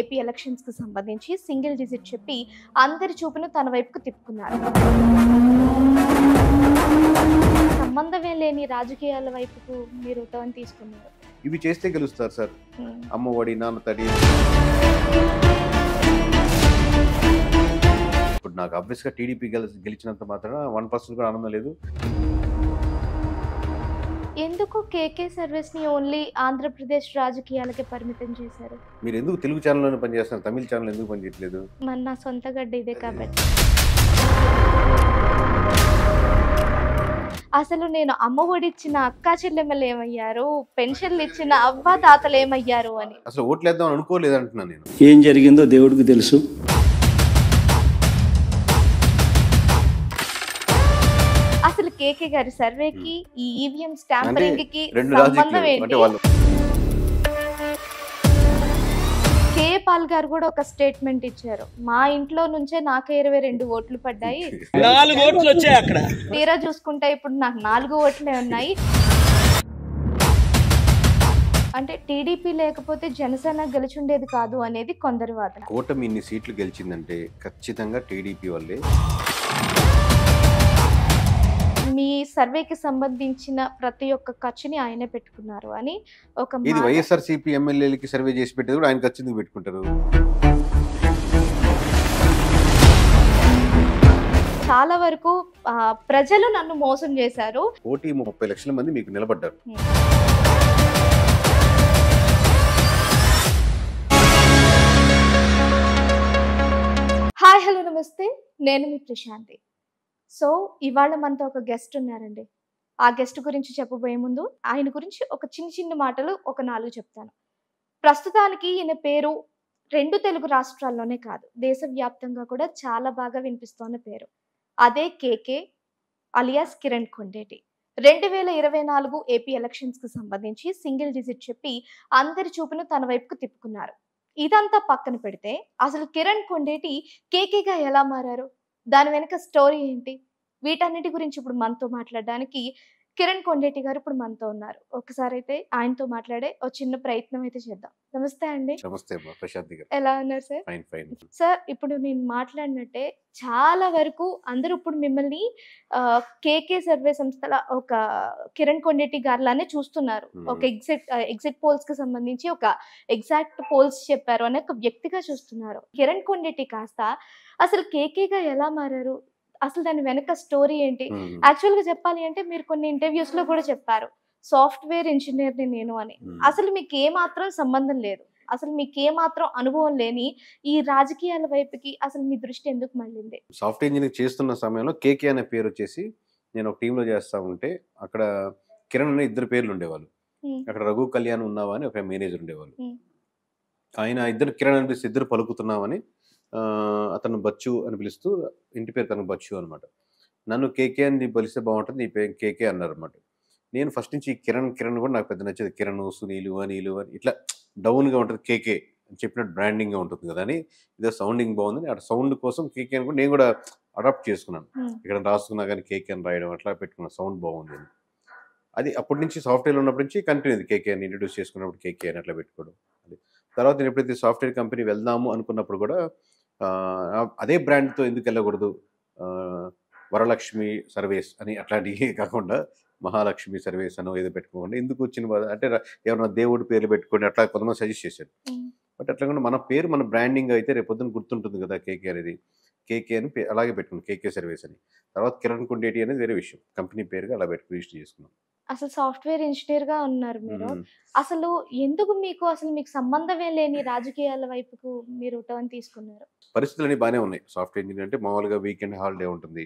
AP కు సంబంధించి single digit చెప్పి అందరి చూపును తన వైపుకు తిప్పుకున్నారు సంబంధమే లేని రాజకీయాల వైపుకు మీరు టర్న్ తీసుకున్నారు ఇవి చేస్తే గెలుస్తారు సార్ hmm. అమ్మఒడి నాన్న తడి ఇప్పుడు నాకు అబ్వియస్గా టీడీపీ గెలిచినంత మాత్రం వన్ పర్సెంట్ కూడా ఆనందం లేదు ఎందుకు కేకే సర్వీస్ ని ఓన్లీ ఆంధ్రప్రదేశ్ రాజకీయాలకే పరిమితం చేశారు మీరు ఎందుకు తెలుగు ఛానల్లోనే పనిచేస్తున్నారు తమిళ ఛానల్ ఎందుకు పనిచేయట్లేదు మన నా సొంత గడ్డ ఇదే కాబట్టి అసలు నేను అమ్మ ఒడి ఇచ్చిన అక్క చెల్లెమ్మలు ఏమయ్యారు పెన్షన్లు ఇచ్చిన అవ్వ తాతలు ఏమయ్యారు అని అసలు ఓట్లేద్దాం అనుకోలేదు అంటున్నాను నేను ఏం జరిగిందో దేవుడికి తెలుసు కేకే గారి సర్వేకి ఈ ఈవీఎం స్టాంపరింగ్ కి సంబంధం ఏంటి పాల్ గారు కూడా ఒక స్టేట్మెంట్ ఇచ్చారు మా ఇంట్లో నుంచే నాకు ఇరవై రెండు ఓట్లు పడ్డాయి నాలుగు ఓట్లు వచ్చాయి అక్కడ తీరా చూసుకుంటే ఇప్పుడు నాకు నాలుగు ఓట్లే ఉన్నాయి అంటే టీడీపీ లేకపోతే జనసేన గెలిచుండేది కాదు అనేది కొందరి వాదన కూటమి ఇన్ని సీట్లు గెలిచిందంటే ఖచ్చితంగా టీడీపీ వల్లే మీ సర్వేకి సంబంధించిన ప్రతి ఒక్క ఖర్చుని ఆయనే పెట్టుకున్నారు అని ఒక ఇది వైఎస్ఆర్సీపీ ఎమ్మెల్యేలకి సర్వే చేసి పెట్టేది కూడా ఆయన ఖర్చుని పెట్టుకుంటారు చాలా వరకు ప్రజలు నన్ను మోసం చేశారు కోటి ముప్పై లక్షల మంది మీకు నిలబడ్డారు హాయ్ హలో నమస్తే నేను మీ ప్రశాంతి సో ఇవాళ మనతో ఒక గెస్ట్ ఉన్నారండి ఆ గెస్ట్ గురించి చెప్పబోయే ముందు ఆయన గురించి ఒక చిన్న చిన్న మాటలు ఒక నాలుగు చెప్తాను ప్రస్తుతానికి ఈయన పేరు రెండు తెలుగు రాష్ట్రాల్లోనే కాదు దేశవ్యాప్తంగా కూడా చాలా బాగా వినిపిస్తోన్న పేరు అదే కేకే అలియాస్ కిరణ్ కొండేటి రెండు వేల ఇరవై నాలుగు ఏపీ ఎలక్షన్స్కి సంబంధించి సింగిల్ డిజిట్ చెప్పి అందరి చూపును తన వైపుకు తిప్పుకున్నారు ఇదంతా పక్కన పెడితే అసలు కిరణ్ కొండేటి కేకేగా ఎలా మారారు దాని వెనుక స్టోరీ ఏంటి వీటన్నిటి గురించి ఇప్పుడు మనతో మాట్లాడడానికి కిరణ్ కొండేటి గారు ఇప్పుడు మనతో ఉన్నారు ఒకసారి అయితే ఆయనతో మాట్లాడే ఒక చిన్న ప్రయత్నం అయితే చేద్దాం నమస్తే అండి నమస్తే ఎలా ఉన్నారు సార్ సార్ ఇప్పుడు నేను మాట్లాడినట్టే చాలా వరకు అందరూ ఇప్పుడు మిమ్మల్ని కేకే సర్వే సంస్థల ఒక కిరణ్ కొండేటి లానే చూస్తున్నారు ఒక ఎగ్జిట్ ఎగ్జిట్ పోల్స్ కి సంబంధించి ఒక ఎగ్జాక్ట్ పోల్స్ చెప్పారు అనే ఒక వ్యక్తిగా చూస్తున్నారు కిరణ్ కొండేటి కాస్త అసలు కేకేగా ఎలా మారారు అసలు దాని వెనక స్టోరీ ఏంటి యాక్చువల్ గా చెప్పాలి అంటే మీరు కొన్ని ఇంటర్వ్యూస్ లో కూడా చెప్పారు సాఫ్ట్వేర్ ఇంజనీర్ ని నేను అని అసలు మీకు ఏ మాత్రం సంబంధం లేదు అసలు మీకు ఏ మాత్రం అనుభవం లేని ఈ రాజకీయాల వైపుకి అసలు మీ దృష్టి ఎందుకు మళ్ళీ సాఫ్ట్వేర్ ఇంజనీర్ చేస్తున్న సమయంలో కేకే అనే పేరు వచ్చేసి నేను ఒక టీంలో చేస్తా ఉంటే అక్కడ కిరణ్ అనే ఇద్దరు పేర్లు ఉండేవాళ్ళు అక్కడ రఘు కళ్యాణ్ ఉన్నావా అని ఒక మేనేజర్ ఉండేవాళ్ళు ఆయన ఇద్దరు కిరణ్ అనిపిస్తే ఇద్దరు పలుకుతున్నామని అతను బచ్చు అని పిలుస్తూ ఇంటి పేరు తనకు బచ్చు అనమాట నన్ను కేకే అని పలిస్తే బాగుంటుంది నీ పేరు కేకే అన్నారనమాట నేను ఫస్ట్ నుంచి కిరణ్ కిరణ్ కూడా నాకు పెద్ద నచ్చేది కిరణ్ సునీలు అనిలు అని ఇట్లా డౌన్గా ఉంటుంది కేకే అని చెప్పినట్టు బ్రాండింగ్గా ఉంటుంది కదా అని ఇదో సౌండింగ్ బాగుందని అటు సౌండ్ కోసం కేకే అని కూడా నేను కూడా అడాప్ట్ చేసుకున్నాను hmm. ఇక్కడ రాసుకున్నా కానీ కేకే అని రాయడం అట్లా పెట్టుకున్నాను సౌండ్ బాగుంది అని అది అప్పటి నుంచి సాఫ్ట్వేర్ ఉన్నప్పటి నుంచి కంటిన్యూ కేకే అని ఇంట్రడ్యూస్ చేసుకున్నప్పుడు కేకే అని అట్లా పెట్టుకోవడం అది తర్వాత నేను ఎప్పుడైతే సాఫ్ట్వేర్ కంపెనీ వెళ్దాము అనుకున్నప్పుడు కూడా అదే బ్రాండ్తో ఎందుకు వెళ్ళకూడదు వరలక్ష్మి సర్వేస్ అని అట్లాంటివి కాకుండా మహాలక్ష్మి సర్వేస్ అని ఏదో పెట్టుకోకుండా ఎందుకు వచ్చిన అంటే ఏమైనా దేవుడి పేర్లు పెట్టుకొని అట్లా కొంతమంది సజెస్ట్ చేశారు బట్ అట్లా కూడా మన పేరు మన బ్రాండింగ్ అయితే రేపు పొద్దున్న గుర్తుంటుంది కదా కేకే అనేది కేకే అని అలాగే పెట్టుకున్నాం కేకే సర్వీస్ అని తర్వాత కిరణ్ కుండేటి అనేది వేరే విషయం కంపెనీ పేరుగా అలా పెట్టుకుని రిజిస్టర్ చేసుకున్నాం అసలు సాఫ్ట్వేర్ ఇంజనీర్ గా ఉన్నారు మీరు అసలు ఎందుకు మీకు అసలు మీకు సంబంధమే లేని రాజకీయాల వైపుకు మీరు టర్న్ తీసుకున్నారు పరిస్థితులు అన్ని బాగానే ఉన్నాయి సాఫ్ట్వేర్ ఇంజనీర్ అంటే మామూలుగా వీకెండ్ హాలిడే ఉంటుంది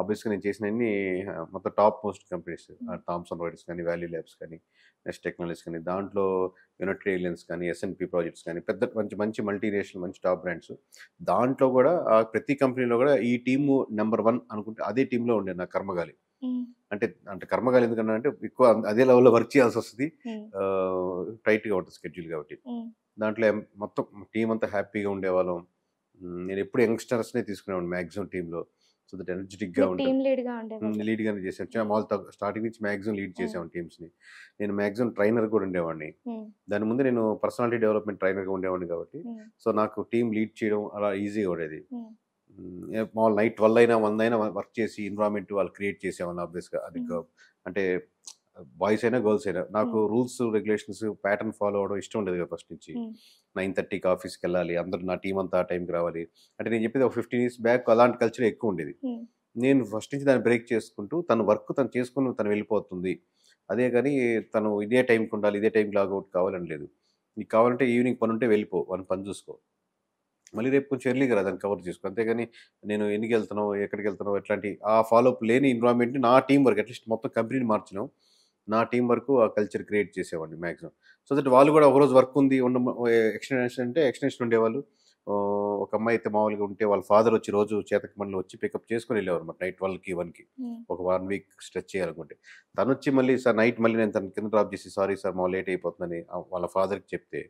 ఆబ్వియస్గా నేను చేసిన అన్ని మొత్తం top most companies Thomson Reuters కానీ వ్యాలీ ల్యాబ్స్ కానీ నెక్స్ట్ టెక్నాలజీస్ కానీ దాంట్లో యునైటెడ్ ఏలియన్స్ కానీ ఎస్ఎన్పి ప్రాజెక్ట్స్ కానీ పెద్ద మంచి మంచి మల్టీనేషనల్ మంచి టాప్ బ్రాండ్స్ దాంట్లో కూడా ప్రతి కంపెనీలో కూడా ఈ టీము నెంబర్ వన్ అనుకుంటే అదే టీంలో ఉండే నా కర్మగాలి అంటే అంటే కర్మకాలం ఎందుకన్నా అంటే ఎక్కువ అదే లెవెల్లో వర్క్ చేయాల్సి వస్తుంది టైట్గా ఉంటుంది స్కెడ్యూల్ కాబట్టి దాంట్లో మొత్తం టీం అంతా హ్యాపీగా ఉండేవాళ్ళం నేను ఎప్పుడు యంగ్స్టర్స్నే తీసుకునేవాడిని మ్యాక్సిమం టీంలో సో దట్ ఎనర్జెటిక్గా ఉంటుంది లీడ్గానే చేసాను మాల్ స్టార్టింగ్ నుంచి మ్యాక్సిమం లీడ్ చేసేవాడిని టీమ్స్ని నేను మ్యాక్సిమం ట్రైనర్ కూడా ఉండేవాడిని దాని ముందు నేను పర్సనాలిటీ డెవలప్మెంట్ ట్రైనర్గా ఉండేవాడిని కాబట్టి సో నాకు టీం లీడ్ చేయడం అలా ఈజీగా ఉండేది మామూలు నైట్ ట్వెల్వ్ అయినా వంద అయినా వర్క్ చేసి ఎన్విరాన్మెంట్ వాళ్ళు క్రియేట్ చేసేవాళ్ళు ఆబ్వియస్గా అది అంటే బాయ్స్ అయినా గర్ల్స్ అయినా నాకు రూల్స్ రెగ్యులేషన్స్ ప్యాటర్న్ ఫాలో అవడం ఇష్టం ఉండేది కదా ఫస్ట్ నుంచి నైన్ థర్టీకి ఆఫీస్కి వెళ్ళాలి అందరూ నా టీం అంతా ఆ టైంకి రావాలి అంటే నేను చెప్పేది ఒక ఫిఫ్టీన్ ఇయర్స్ బ్యాక్ అలాంటి కల్చర్ ఎక్కువ ఉండేది నేను ఫస్ట్ నుంచి దాన్ని బ్రేక్ చేసుకుంటూ తన వర్క్ తను చేసుకుని తను వెళ్ళిపోతుంది అదే కానీ తను ఇదే టైంకి ఉండాలి ఇదే టైంకి లాగౌట్ కావాలని లేదు నీకు కావాలంటే ఈవినింగ్ పని ఉంటే వెళ్ళిపో వాళ్ళని పని చూసుకో మళ్ళీ రేపు కొంచెం ఎర్లీ కదా దాన్ని కవర్ చేసుకో అంతేగాని నేను ఎన్నికి వెళ్తున్నావు ఎక్కడికి వెళ్తున్నావు ఎట్లాంటి ఆ ఫాలోఅప్ లేని ఎన్విరాన్మెంట్ నా టీం వరకు అట్లీస్ట్ మొత్తం కంపెనీని మార్చినాం నా టీం వరకు ఆ కల్చర్ క్రియేట్ చేసేవాడిని మ్యాక్సిమం సో దట్ వాళ్ళు కూడా ఒకరోజు వర్క్ ఉంది ఉన్న ఎక్స్టెన్షన్ అంటే ఎక్స్టెన్షన్ ఉండేవాళ్ళు ఒక అమ్మాయి అయితే మామూలుగా ఉంటే వాళ్ళ ఫాదర్ వచ్చి రోజు చేతక మనలో వచ్చి పికప్ చేసుకుని వెళ్ళేవారు అనమాట నైట్ ట్వెల్వ్కి వన్కి ఒక వన్ వీక్ స్ట్రెచ్ చేయాలనుకుంటే తను వచ్చి మళ్ళీ సార్ నైట్ మళ్ళీ నేను తన కింద డ్రాప్ చేసి సారీ సార్ మా లేట్ అయిపోతుందని వాళ్ళ ఫాదర్కి చెప్తే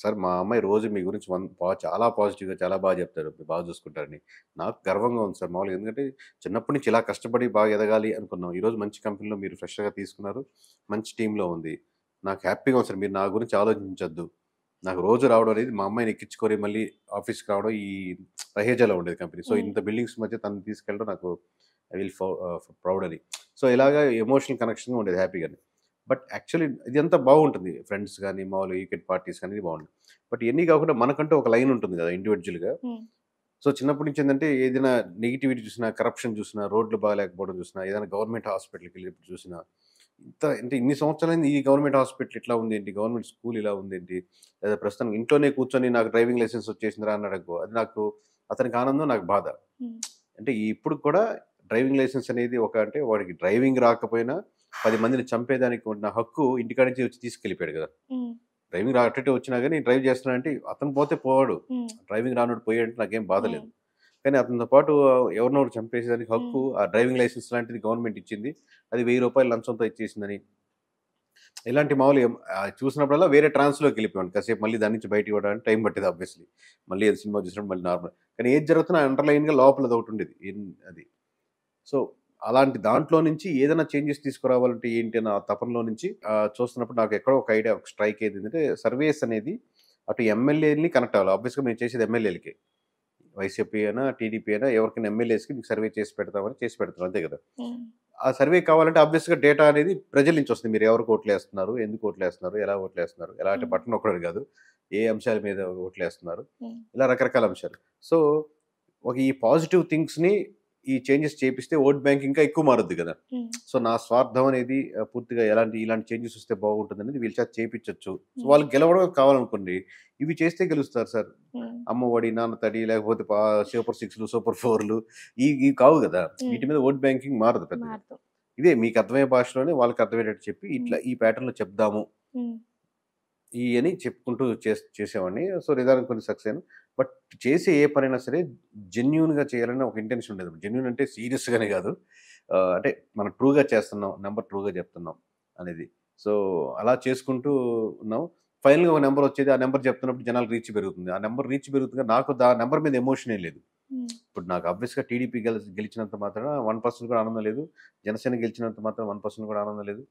సార్ మా అమ్మాయి రోజు మీ గురించి వన్ చాలా పాజిటివ్గా చాలా బాగా చెప్తారు మీరు బాగా చూసుకుంటారని నాకు గర్వంగా ఉంది సార్ మామూలుగా ఎందుకంటే చిన్నప్పటి నుంచి ఇలా కష్టపడి బాగా ఎదగాలి అనుకున్నాం ఈరోజు మంచి కంపెనీలో మీరు ఫ్రెష్గా తీసుకున్నారు మంచి టీంలో ఉంది నాకు హ్యాపీగా ఉంది సార్ మీరు నా గురించి ఆలోచించద్దు నాకు రోజు రావడం అనేది మా అమ్మాయిని ఎక్కించుకొని మళ్ళీ ఆఫీస్కి రావడం ఈ రహేజాలో ఉండేది కంపెనీ సో ఇంత బిల్డింగ్స్ మధ్య తను తీసుకెళ్ళడం నాకు ఐ విల్ ప్రౌడ్ అని సో ఇలాగా ఎమోషనల్ కనెక్షన్గా ఉండేది హ్యాపీగానే బట్ యాక్చువల్లీ ఇది అంతా బాగుంటుంది ఫ్రెండ్స్ కానీ మామూలు ఈకెట్ పార్టీస్ కానీ బాగుంటుంది బట్ ఇవన్నీ కాకుండా మనకంటూ ఒక లైన్ ఉంటుంది కదా ఇండివిజువల్గా సో చిన్నప్పటి నుంచి ఏంటంటే ఏదైనా నెగిటివిటీ చూసినా కరప్షన్ చూసినా రోడ్లు బాగాలేకపోవడం చూసినా ఏదైనా గవర్నమెంట్ హాస్పిటల్కి వెళ్ళి చూసినా ఇంత అంటే ఇన్ని సంవత్సరాలైంది ఈ గవర్నమెంట్ హాస్పిటల్ ఇట్లా ఉంది ఏంటి గవర్నమెంట్ స్కూల్ ఇలా ఏంటి లేదా ప్రస్తుతం ఇంట్లోనే కూర్చొని నాకు డ్రైవింగ్ లైసెన్స్ వచ్చేసిందిరా అన్నాడు అది నాకు అతనికి ఆనందం నాకు బాధ అంటే ఇప్పుడు కూడా డ్రైవింగ్ లైసెన్స్ అనేది ఒక అంటే వాడికి డ్రైవింగ్ రాకపోయినా పది మందిని చంపేదానికి ఉన్న హక్కు ఇంటికాడ నుంచి వచ్చి తీసుకెళ్ళిపోయాడు కదా డ్రైవింగ్ రాటట్టు వచ్చినా కానీ డ్రైవ్ చేస్తున్నా అంటే అతను పోతే పోవాడు డ్రైవింగ్ రానుడు పోయాడంటే నాకేం బాధలేదు కానీ అతనితో పాటు ఎవరినోరు చంపేసేదానికి హక్కు ఆ డ్రైవింగ్ లైసెన్స్ లాంటిది గవర్నమెంట్ ఇచ్చింది అది వెయ్యి రూపాయలు లంచంతో ఇచ్చేసిందని ఇలాంటి మామూలు చూసినప్పుడల్లా వేరే ట్రాన్స్లోకి వెళ్ళిపోయాను కాసేపు మళ్ళీ దాని నుంచి బయటకు ఇవ్వడానికి టైం పట్టేది ఆబ్వియస్లీ మళ్ళీ సినిమా చూసినప్పుడు మళ్ళీ నార్మల్ కానీ ఏది జరుగుతున్నా అండర్లైన్గా లోపల ఒకటి ఉండేది అది సో అలాంటి దాంట్లో నుంచి ఏదైనా చేంజెస్ తీసుకురావాలంటే ఏంటి అన్న తపనలో నుంచి చూస్తున్నప్పుడు నాకు ఎక్కడో ఒక ఐడియా ఒక స్ట్రైక్ ఏది ఏంటంటే సర్వేస్ అనేది అటు ఎమ్మెల్యేని కనెక్ట్ అవ్వాలి ఆబ్వియస్గా మేము చేసేది ఎమ్మెల్యేలకి వైసీపీ అయినా టీడీపీ అయినా ఎవరికైనా ఎమ్మెల్యేస్కి మీకు సర్వే చేసి పెడతామని చేసి పెడతాం అంతే కదా ఆ సర్వే కావాలంటే ఆబ్వియస్గా డేటా అనేది ప్రజల నుంచి వస్తుంది మీరు ఎవరికి ఓట్లు వేస్తున్నారు ఎందుకు ఓట్లు వేస్తున్నారు ఎలా ఓట్లు వేస్తున్నారు ఎలాంటి బట్టన్ ఒకటి కాదు ఏ అంశాల మీద ఓట్లు వేస్తున్నారు ఇలా రకరకాల అంశాలు సో ఒక ఈ పాజిటివ్ థింగ్స్ని ఈ చేంజెస్ చేపిస్తే ఓట్ బ్యాంక్ ఇంకా ఎక్కువ మారుద్ది కదా hmm. సో నా స్వార్థం అనేది పూర్తిగా ఎలాంటి ఇలాంటి చేంజెస్ వస్తే బాగుంటుంది అనేది వీళ్ళ చేత చేపించవచ్చు సో hmm. వాళ్ళు గెలవడం కావాలనుకోండి ఇవి చేస్తే గెలుస్తారు సార్ hmm. అమ్మఒడి నాన్న తడి లేకపోతే సూపర్ సిక్స్లు సూపర్ ఫోర్లు ఈ ఇవి కావు కదా వీటి మీద ఓట్ బ్యాంకింగ్ మారదు పెద్ద ఇదే మీకు అర్థమయ్యే భాషలోనే వాళ్ళకి అర్థమయ్యేటట్టు చెప్పి ఇట్లా ఈ ప్యాటర్న్లో చెప్దాము ఈ అని చెప్పుకుంటూ చేసేవాడిని సో నిదానం కొన్ని సక్సెస్ అయినా బట్ చేసే ఏ పనైనా సరే జెన్యున్గా చేయాలని ఒక ఇంటెన్షన్ ఉండేది జెన్యున్ అంటే సీరియస్గానే కాదు అంటే మనం ట్రూగా చేస్తున్నాం నెంబర్ ట్రూగా చెప్తున్నాం అనేది సో అలా చేసుకుంటూ ఉన్నాం ఫైనల్గా ఒక నెంబర్ వచ్చేది ఆ నెంబర్ చెప్తున్నప్పుడు జనాలు రీచ్ పెరుగుతుంది ఆ నెంబర్ రీచ్ పెరుగుతుంది నాకు ఆ నెంబర్ మీద ఎమోషన్ లేదు ఇప్పుడు నాకు అబ్వియస్గా టీడీపీ గెలిచి గెలిచినంత మాత్రం వన్ పర్సెంట్ కూడా ఆనందం లేదు జనసేన గెలిచినంత మాత్రం వన్ పర్సెంట్ కూడా ఆనందం లేదు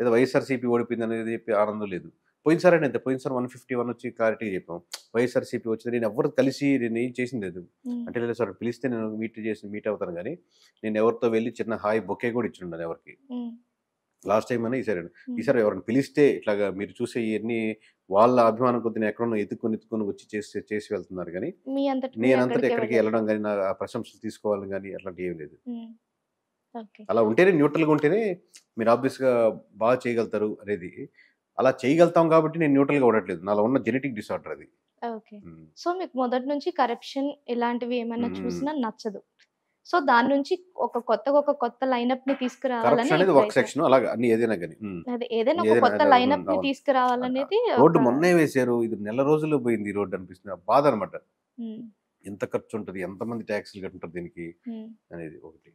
లేదా వైఎస్ఆర్సీపీ ఓడిపోయింది అనేది చెప్పి ఆనందం లేదు పోయినసారి అంతే పోయినసారి వన్ ఫిఫ్టీ వన్ వచ్చి క్లారిటీ చెప్పాం వైఎస్ఆర్సీపీ వచ్చింది నేను ఎవరు కలిసి నేను ఏం చేసింది లేదు అంటే లేదు సార్ పిలిస్తే నేను మీట్ చేసి మీట్ అవుతాను కానీ నేను ఎవరితో వెళ్ళి చిన్న హాయ్ బొకే కూడా ఇచ్చిండను ఎవరికి లాస్ట్ టైం అయినా ఈసారి ఈసారి ఎవరిని పిలిస్తే ఇట్లాగా మీరు చూసే ఇవన్నీ వాళ్ళ అభిమానం కొద్దిని ఎక్కడో ఎత్తుకొని ఎత్తుకొని వచ్చి చేసి చేసి వెళ్తున్నారు కానీ నేనంతటా ఎక్కడికి వెళ్ళడం కానీ నా ప్రశంసలు తీసుకోవాలని కానీ అట్లాంటి ఏం లేదు అలా ఉంటేనే న్యూట్రల్గా ఉంటేనే మీరు ఆబ్వియస్గా బాగా చేయగలుగుతారు అనేది అలా చేయగలుగుతాం కాబట్టి నేను గా ఉండట్లేదు నాలో ఉన్న జెనెటిక్ డిసార్డర్ అది ఓకే సో మీకు మొదటి నుంచి కరప్షన్ ఇలాంటివి ఏమైనా చూసినా నచ్చదు సో దాని నుంచి ఒక కొత్త ఒక కొత్త లైనప్ ని తీసుకురావాలని అనేది ఒక సెక్షన్ అలాగే అన్ని ఏదైనా కానీ అదే ఏదైనా ఒక కొత్త లైనప్ ని తీసుకురావాలనేది రోడ్డు మొన్నే వేశారు ఇది నెల రోజులు పోయింది ఈ రోడ్డు అనిపిస్తుంది బాధ అనమాట ఎంత ఖర్చు ఉంటుంది ఎంతమంది ట్యాక్సీలు కట్టుంటారు దీనికి అనేది ఒకటి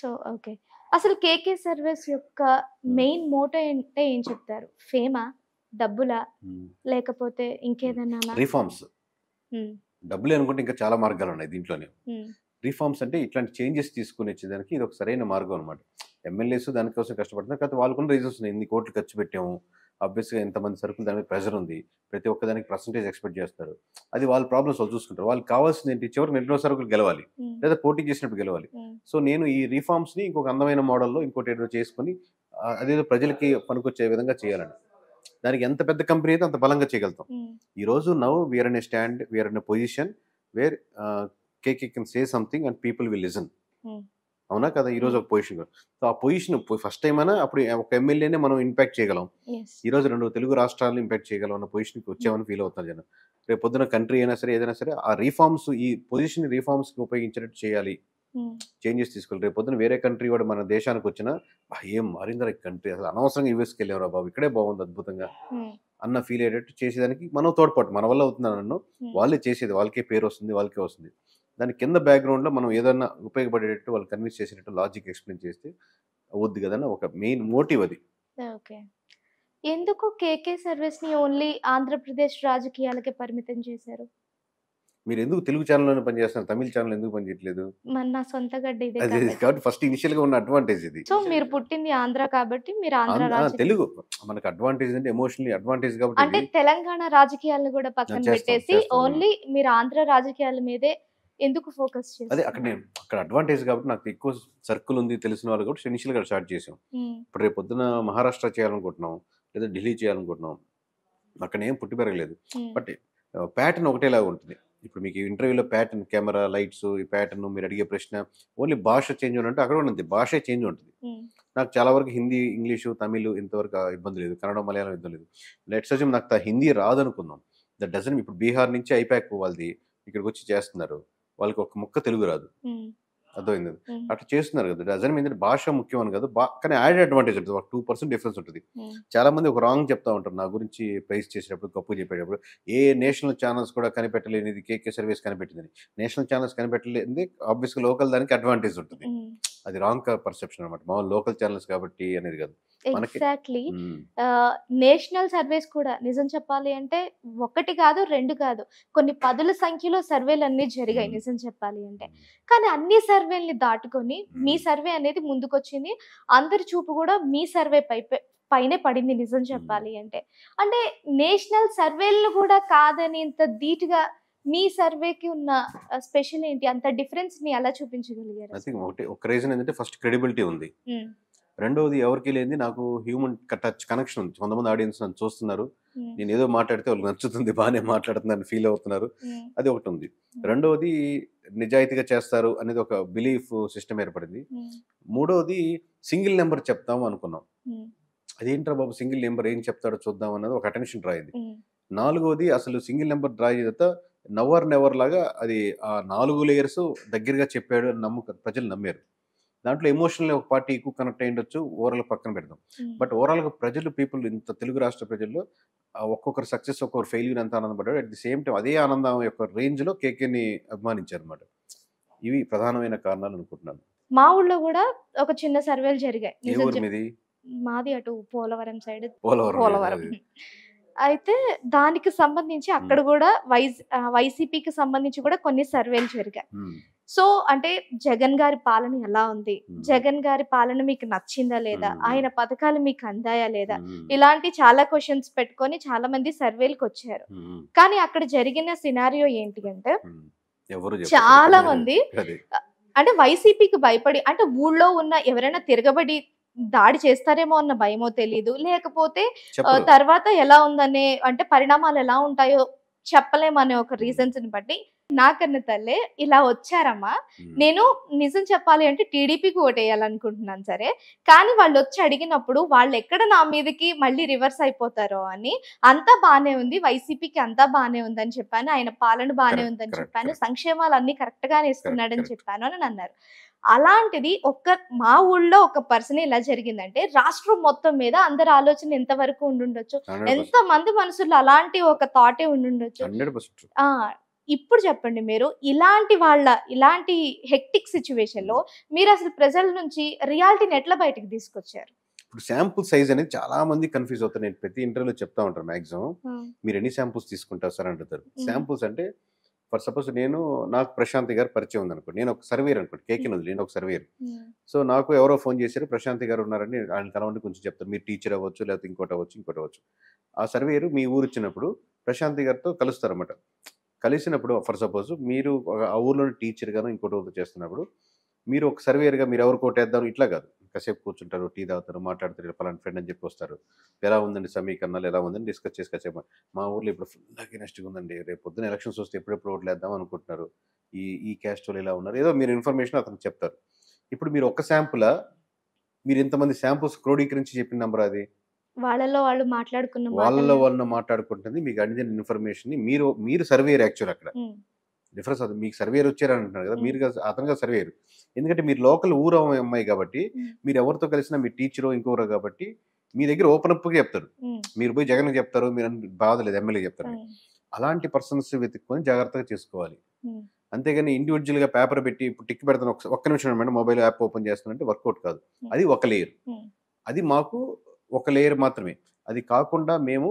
సో ఓకే అసలు కేకే సర్వీస్ యొక్క మెయిన్ hmm. మోటో అంటే ఏం చెప్తారు ఫేమా డబ్బులా hmm. లేకపోతే ఇంకేదన్నా hmm. రిఫార్మ్స్ డబ్బులు అనుకుంటే ఇంకా చాలా మార్గాలు ఉన్నాయి దీంట్లోనే రిఫార్మ్స్ అంటే ఇట్లాంటి చేంజెస్ తీసుకుని వచ్చేదానికి ఇది ఒక సరైన మార్గం అనమాట ఎమ్మెల్యేస్ దానికోసం కష్టపడుతున్నారు కాకపోతే వాళ్ళకున్న రీజన్స్ ఉన్నాయి ఇన్ని కోట్లు ఖర్చు పెట్టాము ఆబ్వియస్గా ఎంతమంది సరుకులు దాని మీద ప్రెషర్ ఉంది ప్రతి ఒక్క దానికి పర్సంటేజ్ ఎక్స్పెక్ట్ చేస్తారు అది వాళ్ళ ప్రాబ్లమ్స్ వాళ్ళు చూసుకుంటారు వాళ్ళకి కావాల్సింది ఏంటి చివరికి నెట్లో సరుకులు గెలవాలి లేదా పోటీ చేసినప్పుడు గెలవాలి సో నేను ఈ రిఫార్మ్స్ని ఇంకొక అందమైన మోడల్లో ఇంకోటి ఏదో చేసుకుని అదేదో ప్రజలకి పనికొచ్చే విధంగా చేయాలని దానికి ఎంత పెద్ద కంపెనీ అయితే అంత బలంగా చేయగలుగుతాం ఈ రోజు now we're in stand we're position where KK can say something and people will listen అవునా కదా ఈ రోజు ఒక పొజిషన్ సో ఆ పొజిషన్ ఫస్ట్ టైం అయినా అప్పుడు ఒక ఎమ్మెల్యేనే మనం ఇంపాక్ట్ చేయగలం ఈ రోజు రెండు తెలుగు రాష్ట్రాలను ఇంపాక్ట్ చేయగలం అన్న కి వచ్చామని hmm. ఫీల్ అవుతారు జనం రేపు పొద్దున కంట్రీ అయినా సరే ఏదైనా సరే ఆ రీఫార్మ్స్ ఈ పొజిషన్ కి ఉపయోగించినట్టు చేయాలి hmm. చేంజెస్ తీసుకోవాలి రేపు పొద్దున వేరే కంట్రీ వాడు మన దేశానికి వచ్చినా ఏం మారిందర కంట్రీ అసలు అనవసరంగా యూఎస్కి వెళ్ళేవరా బాబు ఇక్కడే బాగుంది అద్భుతంగా hmm. అన్న ఫీల్ అయ్యేటట్టు చేసేదానికి మనం తోడ్పాటు మన వల్ల అవుతుందని నన్ను వాళ్ళే చేసేది వాళ్ళకే పేరు వస్తుంది వాళ్ళకే వస్తుంది దాని కింద బ్యాక్గ్రౌండ్లో మనం ఏదైనా ఉపయోగపడేటట్టు వాళ్ళు కన్విన్స్ చేసినట్టు లాజిక్ ఎక్స్ప్లెయిన్ చేస్తే అవద్దు కదా ఒక మెయిన్ మోటివ్ అది ఓకే ఎందుకు కేకే సర్వీస్ ఓన్లీ ఆంధ్రప్రదేశ్ రాజకీయాలకే పరిమితం చేశారు మీరు ఎందుకు తెలుగు ఛానల్లోనే పనిచేస్తున్నారు తమిళ ఛానల్ ఎందుకు పనిచేయట్లేదు నా సొంత గడ్డ ఇదే కాబట్టి ఫస్ట్ ఇనిషియల్ గా ఉన్న అడ్వాంటేజ్ ఇది సో మీరు పుట్టింది ఆంధ్ర కాబట్టి మీరు ఆంధ్ర తెలుగు మనకు అడ్వాంటేజ్ అంటే ఎమోషనల్ అడ్వాంటేజ్ కాబట్టి అంటే తెలంగాణ రాజకీయాలను కూడా పక్కన పెట్టేసి ఓన్లీ మీరు ఆంధ్ర రాజకీయాల మీదే ఎందుకు ఫోకస్ అదే అక్కడ నేను అక్కడ అడ్వాంటేజ్ కాబట్టి నాకు ఎక్కువ సర్కిల్ ఉంది తెలిసిన వాళ్ళు కాబట్టి ఇనిషియల్ గా స్టార్ట్ చేసాం ఇప్పుడు రేపు పొద్దున మహారాష్ట్ర చేయాలనుకుంటున్నాం లేదా ఢిల్లీ చేయాలనుకుంటున్నాం అక్కడ ఏం పుట్టి పెరగలేదు బట్ ప్యాటర్న్ ఒకటేలాగా ఉంటుంది ఇప్పుడు మీకు ఇంటర్వ్యూలో ప్యాటర్న్ కెమెరా లైట్స్ ఈ ప్యాటర్న్ మీరు అడిగే ప్రశ్న ఓన్లీ భాష చేంజ్ అంటే అక్కడ ఉండదు భాష చేంజ్ ఉంటుంది నాకు చాలా వరకు హిందీ ఇంగ్లీషు తమిళ్ ఇంతవరకు ఇబ్బంది లేదు కన్నడ మలయాళం ఇబ్బంది లేదు నెట్ అజ్యూమ్ నాకు హిందీ రాదనుకుందాం ద డజన్ ఇప్పుడు బీహార్ నుంచి ఐపాక్ వాళ్ళది ఇక్కడికి వచ్చి చేస్తున్నారు వాళ్ళకి ఒక ముక్క తెలుగు రాదు అర్థమైంది అట్లా చేస్తున్నారు కదా డజన్ ఏంటంటే భాష ముఖ్యం అని కదా కానీ యాడ్ అడ్వాంటేజ్ ఉంటుంది టూ పర్సెంట్ డిఫరెన్స్ ఉంటుంది చాలా మంది ఒక రాంగ్ చెప్తా ఉంటారు నా గురించి ప్రైస్ చేసేటప్పుడు గప్పు చెప్పేటప్పుడు ఏ నేషనల్ ఛానల్స్ కూడా కనిపెట్టలేనిది కేకే సర్వీస్ కనిపెట్టింది నేషనల్ ఛానల్స్ కనిపెట్టలేనిది ఆబ్వియస్గా లోకల్ దానికి అడ్వాంటేజ్ ఉంటుంది అది రాంగ్ పర్సెప్షన్ అనమాట మా లోకల్ ఛానల్స్ కాబట్టి అనేది కాదు ఎగ్జాక్ట్లీ నేషనల్ సర్వేస్ కూడా నిజం చెప్పాలి అంటే ఒకటి కాదు రెండు కాదు కొన్ని పదుల సంఖ్యలో సర్వేలు అన్ని జరిగాయి నిజం చెప్పాలి అంటే కానీ అన్ని సర్వేల్ని దాటుకొని మీ సర్వే అనేది ముందుకొచ్చింది అందరి చూపు కూడా మీ సర్వే పై పైనే పడింది నిజం చెప్పాలి అంటే అంటే నేషనల్ సర్వేలు కూడా కాదని ఇంత ధీటుగా మీ సర్వేకి ఉన్న స్పెషల్ ఏంటి అంత డిఫరెన్స్ ఎలా చూపించగలిగారు ఒక రీజన్ ఏంటంటే ఫస్ట్ క్రెడిబిలిటీ ఉంది రెండవది ఎవరికి లేని నాకు హ్యూమన్ టచ్ కనెక్షన్ ఉంది కొంతమంది ఆడియన్స్ నన్ను చూస్తున్నారు hmm. నేను ఏదో మాట్లాడితే వాళ్ళకి నచ్చుతుంది బాగానే మాట్లాడుతుందని ఫీల్ అవుతున్నారు hmm. అది ఒకటి ఉంది hmm. రెండవది నిజాయితీగా చేస్తారు అనేది ఒక బిలీఫ్ సిస్టమ్ ఏర్పడింది మూడవది సింగిల్ నెంబర్ చెప్తాము అనుకున్నాం అదేంట్రా బాబు సింగిల్ నెంబర్ ఏం చెప్తాడో చూద్దాం అన్నది ఒక అటెన్షన్ డ్రా అయింది నాలుగోది అసలు సింగిల్ నెంబర్ డ్రా చేత నవర్ నెవర్ లాగా అది ఆ నాలుగు లేయర్స్ దగ్గరగా చెప్పాడు నమ్ము ప్రజలు నమ్మారు దాంట్లో ఎమోషనల్ ఒక పార్టీ ఎక్కువ కనెక్ట్ అయ్యుండొచ్చు ఓవరాల్ పక్కన పెడదాం బట్ ఓవరాల్గా ప్రజలు పీపుల్ ఇంత తెలుగు రాష్ట్ర ప్రజల్లో ఒక్కొక్కరు సక్సెస్ ఒక్కొక్కరు ఫెయిల్యూర్ ఎంత ఆనందపడ్డాడు అట్ ది సేమ్ టైం అదే ఆనందం యొక్క రేంజ్లో కేకేని అభిమానించారు అనమాట ఇవి ప్రధానమైన కారణాలు అనుకుంటున్నాను మా ఊళ్ళో కూడా ఒక చిన్న సర్వేలు జరిగాయి మాది అటు పోలవరం సైడ్ పోలవరం అయితే దానికి సంబంధించి అక్కడ కూడా వైసీపీకి సంబంధించి కూడా కొన్ని సర్వేలు జరిగాయి సో అంటే జగన్ గారి పాలన ఎలా ఉంది జగన్ గారి పాలన మీకు నచ్చిందా లేదా ఆయన పథకాలు మీకు అందాయా లేదా ఇలాంటి చాలా క్వశ్చన్స్ పెట్టుకొని చాలా మంది సర్వేలకు వచ్చారు కానీ అక్కడ జరిగిన సినారియో ఏంటి అంటే చాలా మంది అంటే వైసీపీకి భయపడి అంటే ఊళ్ళో ఉన్న ఎవరైనా తిరగబడి దాడి చేస్తారేమో అన్న భయమో తెలీదు లేకపోతే తర్వాత ఎలా ఉందనే అంటే పరిణామాలు ఎలా ఉంటాయో చెప్పలేమనే ఒక రీజన్స్ ని బట్టి నాకన్న తల్లే ఇలా వచ్చారమ్మా నేను నిజం చెప్పాలి అంటే టీడీపీకి ఓటేయాలనుకుంటున్నాను సరే కానీ వాళ్ళు వచ్చి అడిగినప్పుడు వాళ్ళు ఎక్కడ నా మీదకి మళ్ళీ రివర్స్ అయిపోతారో అని అంతా బాగానే ఉంది వైసీపీకి అంతా బాగానే ఉందని చెప్పాను ఆయన పాలన బాగానే ఉందని చెప్పాను సంక్షేమాలు అన్ని కరెక్ట్ గానే ఇస్తున్నాడని చెప్పాను అని అన్నారు అలాంటిది ఒక్క మా ఊళ్ళో ఒక పర్సన్ ఇలా జరిగిందంటే రాష్ట్రం మొత్తం మీద అందరి ఆలోచన ఎంత వరకు ఉండుండొచ్చు ఎంత మంది మనసులో అలాంటి ఒక థాటే ఉండుండొచ్చు ఇప్పుడు చెప్పండి మీరు ఇలాంటి వాళ్ళ ఇలాంటి హెక్టిక్ సిచ్యువేషన్లో మీరు అసలు ప్రజల నుంచి రియాలిటీని ఎట్లా బయటకు తీసుకొచ్చారు ఇప్పుడు శాంపుల్ సైజ్ అనేది చాలా మంది కన్ఫ్యూజ్ అవుతారు నేను ప్రతి ఇంటర్వ్యూలో చెప్తా ఉంటాను మాక్సిమం మీరు ఎన్ని శాంపుల్స్ తీసుకుంటారు సార్ అంటారు శాంపుల్స్ అంటే ఫర్ సపోజ్ నేను నాకు ప్రశాంతి గారు పరిచయం ఉందనుకో నేను ఒక సర్వేయర్ అనుకోండి కేకిన్ ఉంది నేను ఒక సర్వేయర్ సో నాకు ఎవరో ఫోన్ చేశారు ప్రశాంతి గారు ఉన్నారని ఆయన కలవండి కొంచెం చెప్తాను మీరు టీచర్ అవ్వచ్చు లేకపోతే ఇంకోటి అవ్వచ్చు ఇంకోటి అవ్వచ్చు ఆ సర్వేరు మీ ఊరు వచ్చినప్పుడు ప్రశాంతి గారితో కలుస్తారు అనమాట కలిసినప్పుడు ఫర్ సపోజ్ మీరు ఆ ఊర్లోని టీచర్ టీచర్గాను ఇంకోటి చేస్తున్నప్పుడు మీరు ఒక సర్వేయర్గా మీరు ఎవరు కోటేద్దాం ఇట్లా కాదు కాసేపు కూర్చుంటారు టీ తాగుతారు మాట్లాడతారు పలాంటి ఫ్రెండ్ అని చెప్పి వస్తారు ఎలా ఉందండి సమీకరణాలు ఎలా ఉందని డిస్కస్ చేసుకొచ్చే మా ఊర్లో ఇప్పుడు ఫుల్ అగెనెస్ట్గా ఉందండి రేపు పొద్దున ఎలక్షన్స్ వస్తే ఎప్పుడెప్పుడు ఓట్లు వేద్దాం అనుకుంటున్నారు ఈ ఈ క్యాస్ట్ వాళ్ళు ఇలా ఉన్నారు ఏదో మీరు ఇన్ఫర్మేషన్ అతను చెప్తారు ఇప్పుడు మీరు ఒక శాంపులా మీరు ఇంతమంది శాంపుల్స్ క్రోడీకరించి చెప్పిన నెంబర్ అది వాళ్ళలో వాళ్ళు మాట్లాడుకున్న వాళ్ళలో వాళ్ళు మాట్లాడుకుంటుంది మీకు అందిన ఇన్ఫర్మేషన్ మీరు మీరు సర్వేయర్ యాక్చువల్ అక్కడ డిఫరెన్స్ అది మీకు సర్వేయర్ అని అంటున్నారు కదా మీరు అతనిగా సర్వేరు ఎందుకంటే మీరు లోకల్ ఊరు అమ్మాయి కాబట్టి మీరు ఎవరితో కలిసినా మీ టీచరు ఇంకోరు కాబట్టి మీ దగ్గర ఓపెన్ అప్ చెప్తారు మీరు పోయి జగన్ చెప్తారు మీరు బాధలేదు ఎమ్మెల్యే చెప్తారు అలాంటి పర్సన్స్ వెతుక్కొని జాగ్రత్తగా చేసుకోవాలి అంతేగాని ఇండివిజువల్ గా పేపర్ పెట్టి ఇప్పుడు టిక్ పెడతాను ఒక్క నిమిషం మేడం మొబైల్ యాప్ ఓపెన్ చేస్తానంటే వర్కౌట్ కాదు అది ఒక లేయర్ అది మాకు ఒక లేయర్ మాత్రమే అది కాకుండా మేము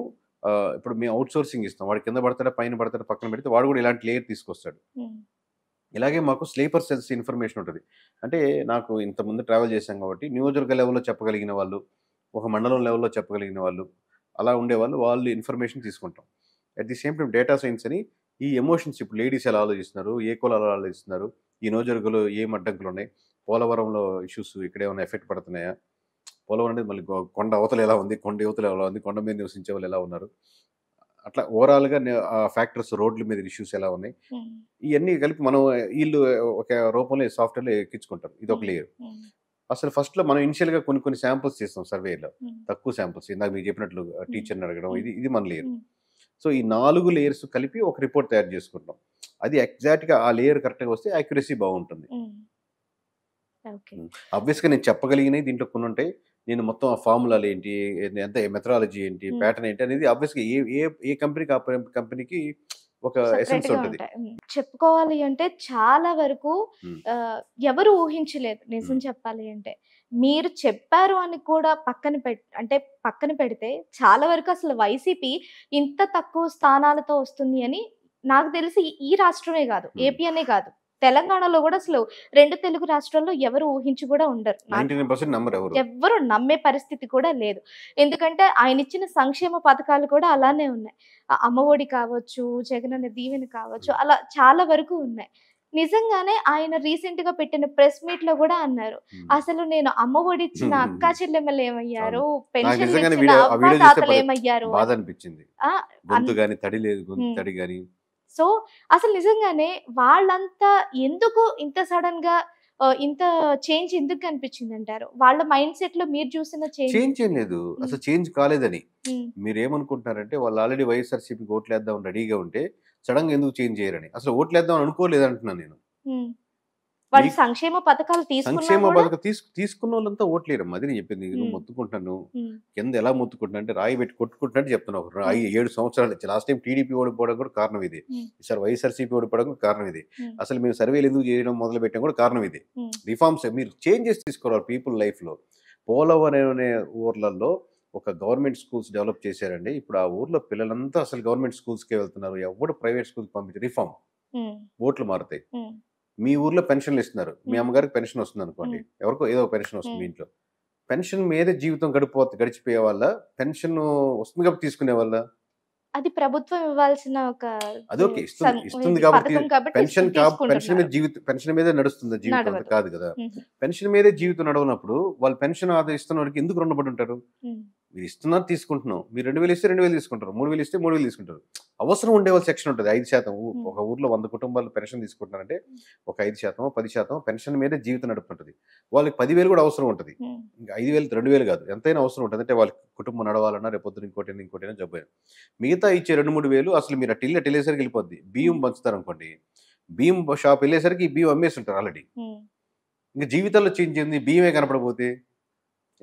ఇప్పుడు మేము అవుట్ సోర్సింగ్ ఇస్తాం వాడు కింద పడతాడా పైన పడతాడు పక్కన పెడితే వాడు కూడా ఇలాంటి లేయర్ తీసుకొస్తాడు ఇలాగే మాకు స్లీపర్ సెల్స్ ఇన్ఫర్మేషన్ ఉంటుంది అంటే నాకు ఇంతకుముందు ట్రావెల్ చేశాం కాబట్టి నియోజకవర్గ లెవెల్లో చెప్పగలిగిన వాళ్ళు ఒక మండలం లెవెల్లో చెప్పగలిగిన వాళ్ళు అలా ఉండేవాళ్ళు వాళ్ళు ఇన్ఫర్మేషన్ తీసుకుంటాం at the same time data science అని ఈ ఎమోషన్స్ ఇప్పుడు లేడీస్ ఎలా ఆలోచిస్తున్నారు ఏ కులాలు ఆలోచిస్తున్నారు ఈ నియోజకవర్గంలో ఏం అడ్డంకులు ఉన్నాయి పోలవరంలో ఇష్యూస్ ఇక్కడ ఏమైనా ఎఫెక్ట్ పడుతున్నాయా పోలవరం అనేది మళ్ళీ కొండ అవతల ఎలా ఉంది కొండ యువతలు ఎలా ఉంది కొండ మీద నివసించే వాళ్ళు ఎలా ఉన్నారు అట్లా ఓవరాల్గా ఫ్యాక్టర్స్ రోడ్ల మీద ఇష్యూస్ ఎలా ఉన్నాయి ఇవన్నీ కలిపి మనం వీళ్ళు ఒక రూపంలో సాఫ్ట్వేర్లో ఎక్కించుకుంటాం ఇది ఒక లేయర్ అసలు ఫస్ట్లో మనం ఇనిషియల్గా కొన్ని కొన్ని శాంపుల్స్ చేస్తాం సర్వేలో తక్కువ శాంపుల్స్ ఇందాక మీకు చెప్పినట్లు టీచర్ని అడగడం ఇది ఇది మన లేయర్ సో ఈ నాలుగు లేయర్స్ కలిపి ఒక రిపోర్ట్ తయారు చేసుకుంటాం అది ఎగ్జాక్ట్గా ఆ లేయర్ కరెక్ట్గా వస్తే యాక్యురసీ బాగుంటుంది అబ్వియస్గా నేను చెప్పగలిగినవి దీంట్లో కొన్ని ఉంటాయి నేను మొత్తం ఆ ఫార్ములాలు ఏంటి ఎంత మెథడాలజీ ఏంటి ప్యాటర్న్ ఏంటి అనేది ఆబ్వియస్గా ఏ ఏ ఏ కంపెనీకి ఆ కంపెనీకి ఒక ఎసెన్స్ ఉంటుంది చెప్పుకోవాలి అంటే చాలా వరకు ఎవరు ఊహించలేదు నిజం చెప్పాలి అంటే మీరు చెప్పారు అని కూడా పక్కన పెట్ అంటే పక్కన పెడితే చాలా వరకు అసలు వైసీపీ ఇంత తక్కువ స్థానాలతో వస్తుంది అని నాకు తెలిసి ఈ రాష్ట్రమే కాదు ఏపీ అనే కాదు తెలంగాణలో కూడా అసలు రెండు తెలుగు రాష్ట్రాల్లో ఎవరు ఊహించి కూడా ఉండరు ఎవరు నమ్మే పరిస్థితి కూడా లేదు ఎందుకంటే ఆయన ఇచ్చిన సంక్షేమ పథకాలు కూడా అలానే ఉన్నాయి అమ్మఒడి కావచ్చు జగనన్న దీవెన కావచ్చు అలా చాలా వరకు ఉన్నాయి నిజంగానే ఆయన రీసెంట్ గా పెట్టిన ప్రెస్ మీట్ లో కూడా అన్నారు అసలు నేను అమ్మ ఓడిచ్చిన అక్క చెల్లెమ్మలు ఏమయ్యారు పెన్షన్ ఏమయ్యారు అనిపించింది సో అసలు నిజంగానే వాళ్ళంతా ఎందుకు ఇంత సడన్ గా ఇంత చేంజ్ ఎందుకు కనిపించింది అంటారు వాళ్ళ మైండ్ సెట్ లో మీరు చూసిన చేంజ్ ఏం లేదు అసలు చేంజ్ కాలేదని మీరు ఏమనుకుంటున్నారంటే వాళ్ళు ఆల్రెడీ వైఎస్ఆర్సీపీకి ఓట్లేద్దాం రెడీగా ఉంటే సడన్ గా ఎందుకు చేంజ్ చేయరని అసలు ఓట్లేద్దాం అనుకోలేదు అంటున్నాను నేను వాళ్ళు సంక్షేమ పథకాలు సంక్షేమ పథకం తీసుకున్న వాళ్ళంతా ఓట్లేరు అది నేను చెప్పింది నువ్వు మొత్తుకుంటాను కింద ఎలా మొత్తుకుంటున్నా అంటే రాయి పెట్టి కొట్టుకుంటున్నట్టు చెప్తున్నావు రాయి ఏడు సంవత్సరాలు ఇచ్చి లాస్ట్ టైం టీడీపీ ఓడిపోవడం కూడా కారణం ఇది ఈసారి వైఎస్ఆర్సీపీ ఓడిపోవడం కూడా కారణం ఇది అసలు మేము సర్వేలు ఎందుకు చేయడం మొదలు పెట్టడం కూడా కారణం ఇది రిఫార్మ్స్ మీరు చేంజెస్ తీసుకోవాలి పీపుల్ లైఫ్లో పోలవరం అనే ఊర్లలో ఒక గవర్నమెంట్ స్కూల్స్ డెవలప్ చేశారండి ఇప్పుడు ఆ ఊర్లో పిల్లలంతా అసలు గవర్నమెంట్ స్కూల్స్కే వెళ్తున్నారు ఎవడు ప్రైవేట్ స్కూల్కి పంపించారు రిఫార్మ్ ఓట్లు మారుతాయి మీ ఊర్లో పెన్షన్లు ఇస్తున్నారు మీ అమ్మగారికి పెన్షన్ వస్తుంది అనుకోండి ఎవరికో ఏదో పెన్షన్ వస్తుంది ఇంట్లో పెన్షన్ మీదే జీవితం గడిపోతే గడిచిపోయే వాళ్ళ పెన్షన్ వస్తుంది కాబట్టి తీసుకునే వాళ్ళ అది ప్రభుత్వం ఇవ్వాల్సిన ఒక అది ఓకే ఇస్తుంది కాబట్టి పెన్షన్ పెన్షన్ మీద జీవితం పెన్షన్ మీదే నడుస్తుంది జీవితం కాదు కదా పెన్షన్ మీదే జీవితం నడవనప్పుడు వాళ్ళు పెన్షన్ ఆదా ఇస్తున్న ఎందుకు రుణపడి ఉంటారు మీరు ఇస్తున్నారు తీసుకుంటున్నాం మీరు రెండు వేలు ఇస్తే రెండు వేలు తీసుకుంటారు మూడు వేలు ఇస్తే మూడు వేలు తీసుకుంటారు అవసరం ఉండే సెక్షన్ ఉంటుంది ఐదు శాతం ఒక ఊర్లో వంద కుటుంబాలు పెన్షన్ తీసుకుంటున్నారంటే ఒక ఐదు శాతం పది శాతం పెన్షన్ మీదే జీవితం నడుపుతుంటుంది వాళ్ళకి పదివేలు కూడా అవసరం ఉంటుంది ఇంకా ఐదు వేలు రెండు వేలు కాదు ఎంతైనా అవసరం ఉంటుంది అంటే వాళ్ళకి కుటుంబం నడవాలన్నా రేపొద్దున ఇంకోటి ఇంకోటైనా జబ్బు మిగతా ఇచ్చే రెండు మూడు వేలు అసలు మీరు అట్టిల్లి అట్టిల్లేసరికి వెళ్ళిపోద్ది బియ్యం పంచుతారు అనుకోండి బియ్యం షాప్ వెళ్ళేసరికి బియ్యం అమ్మేసి ఉంటారు ఆల్రెడీ ఇంకా జీవితంలో చేంజ్ బియ్యమే కనపడపోతే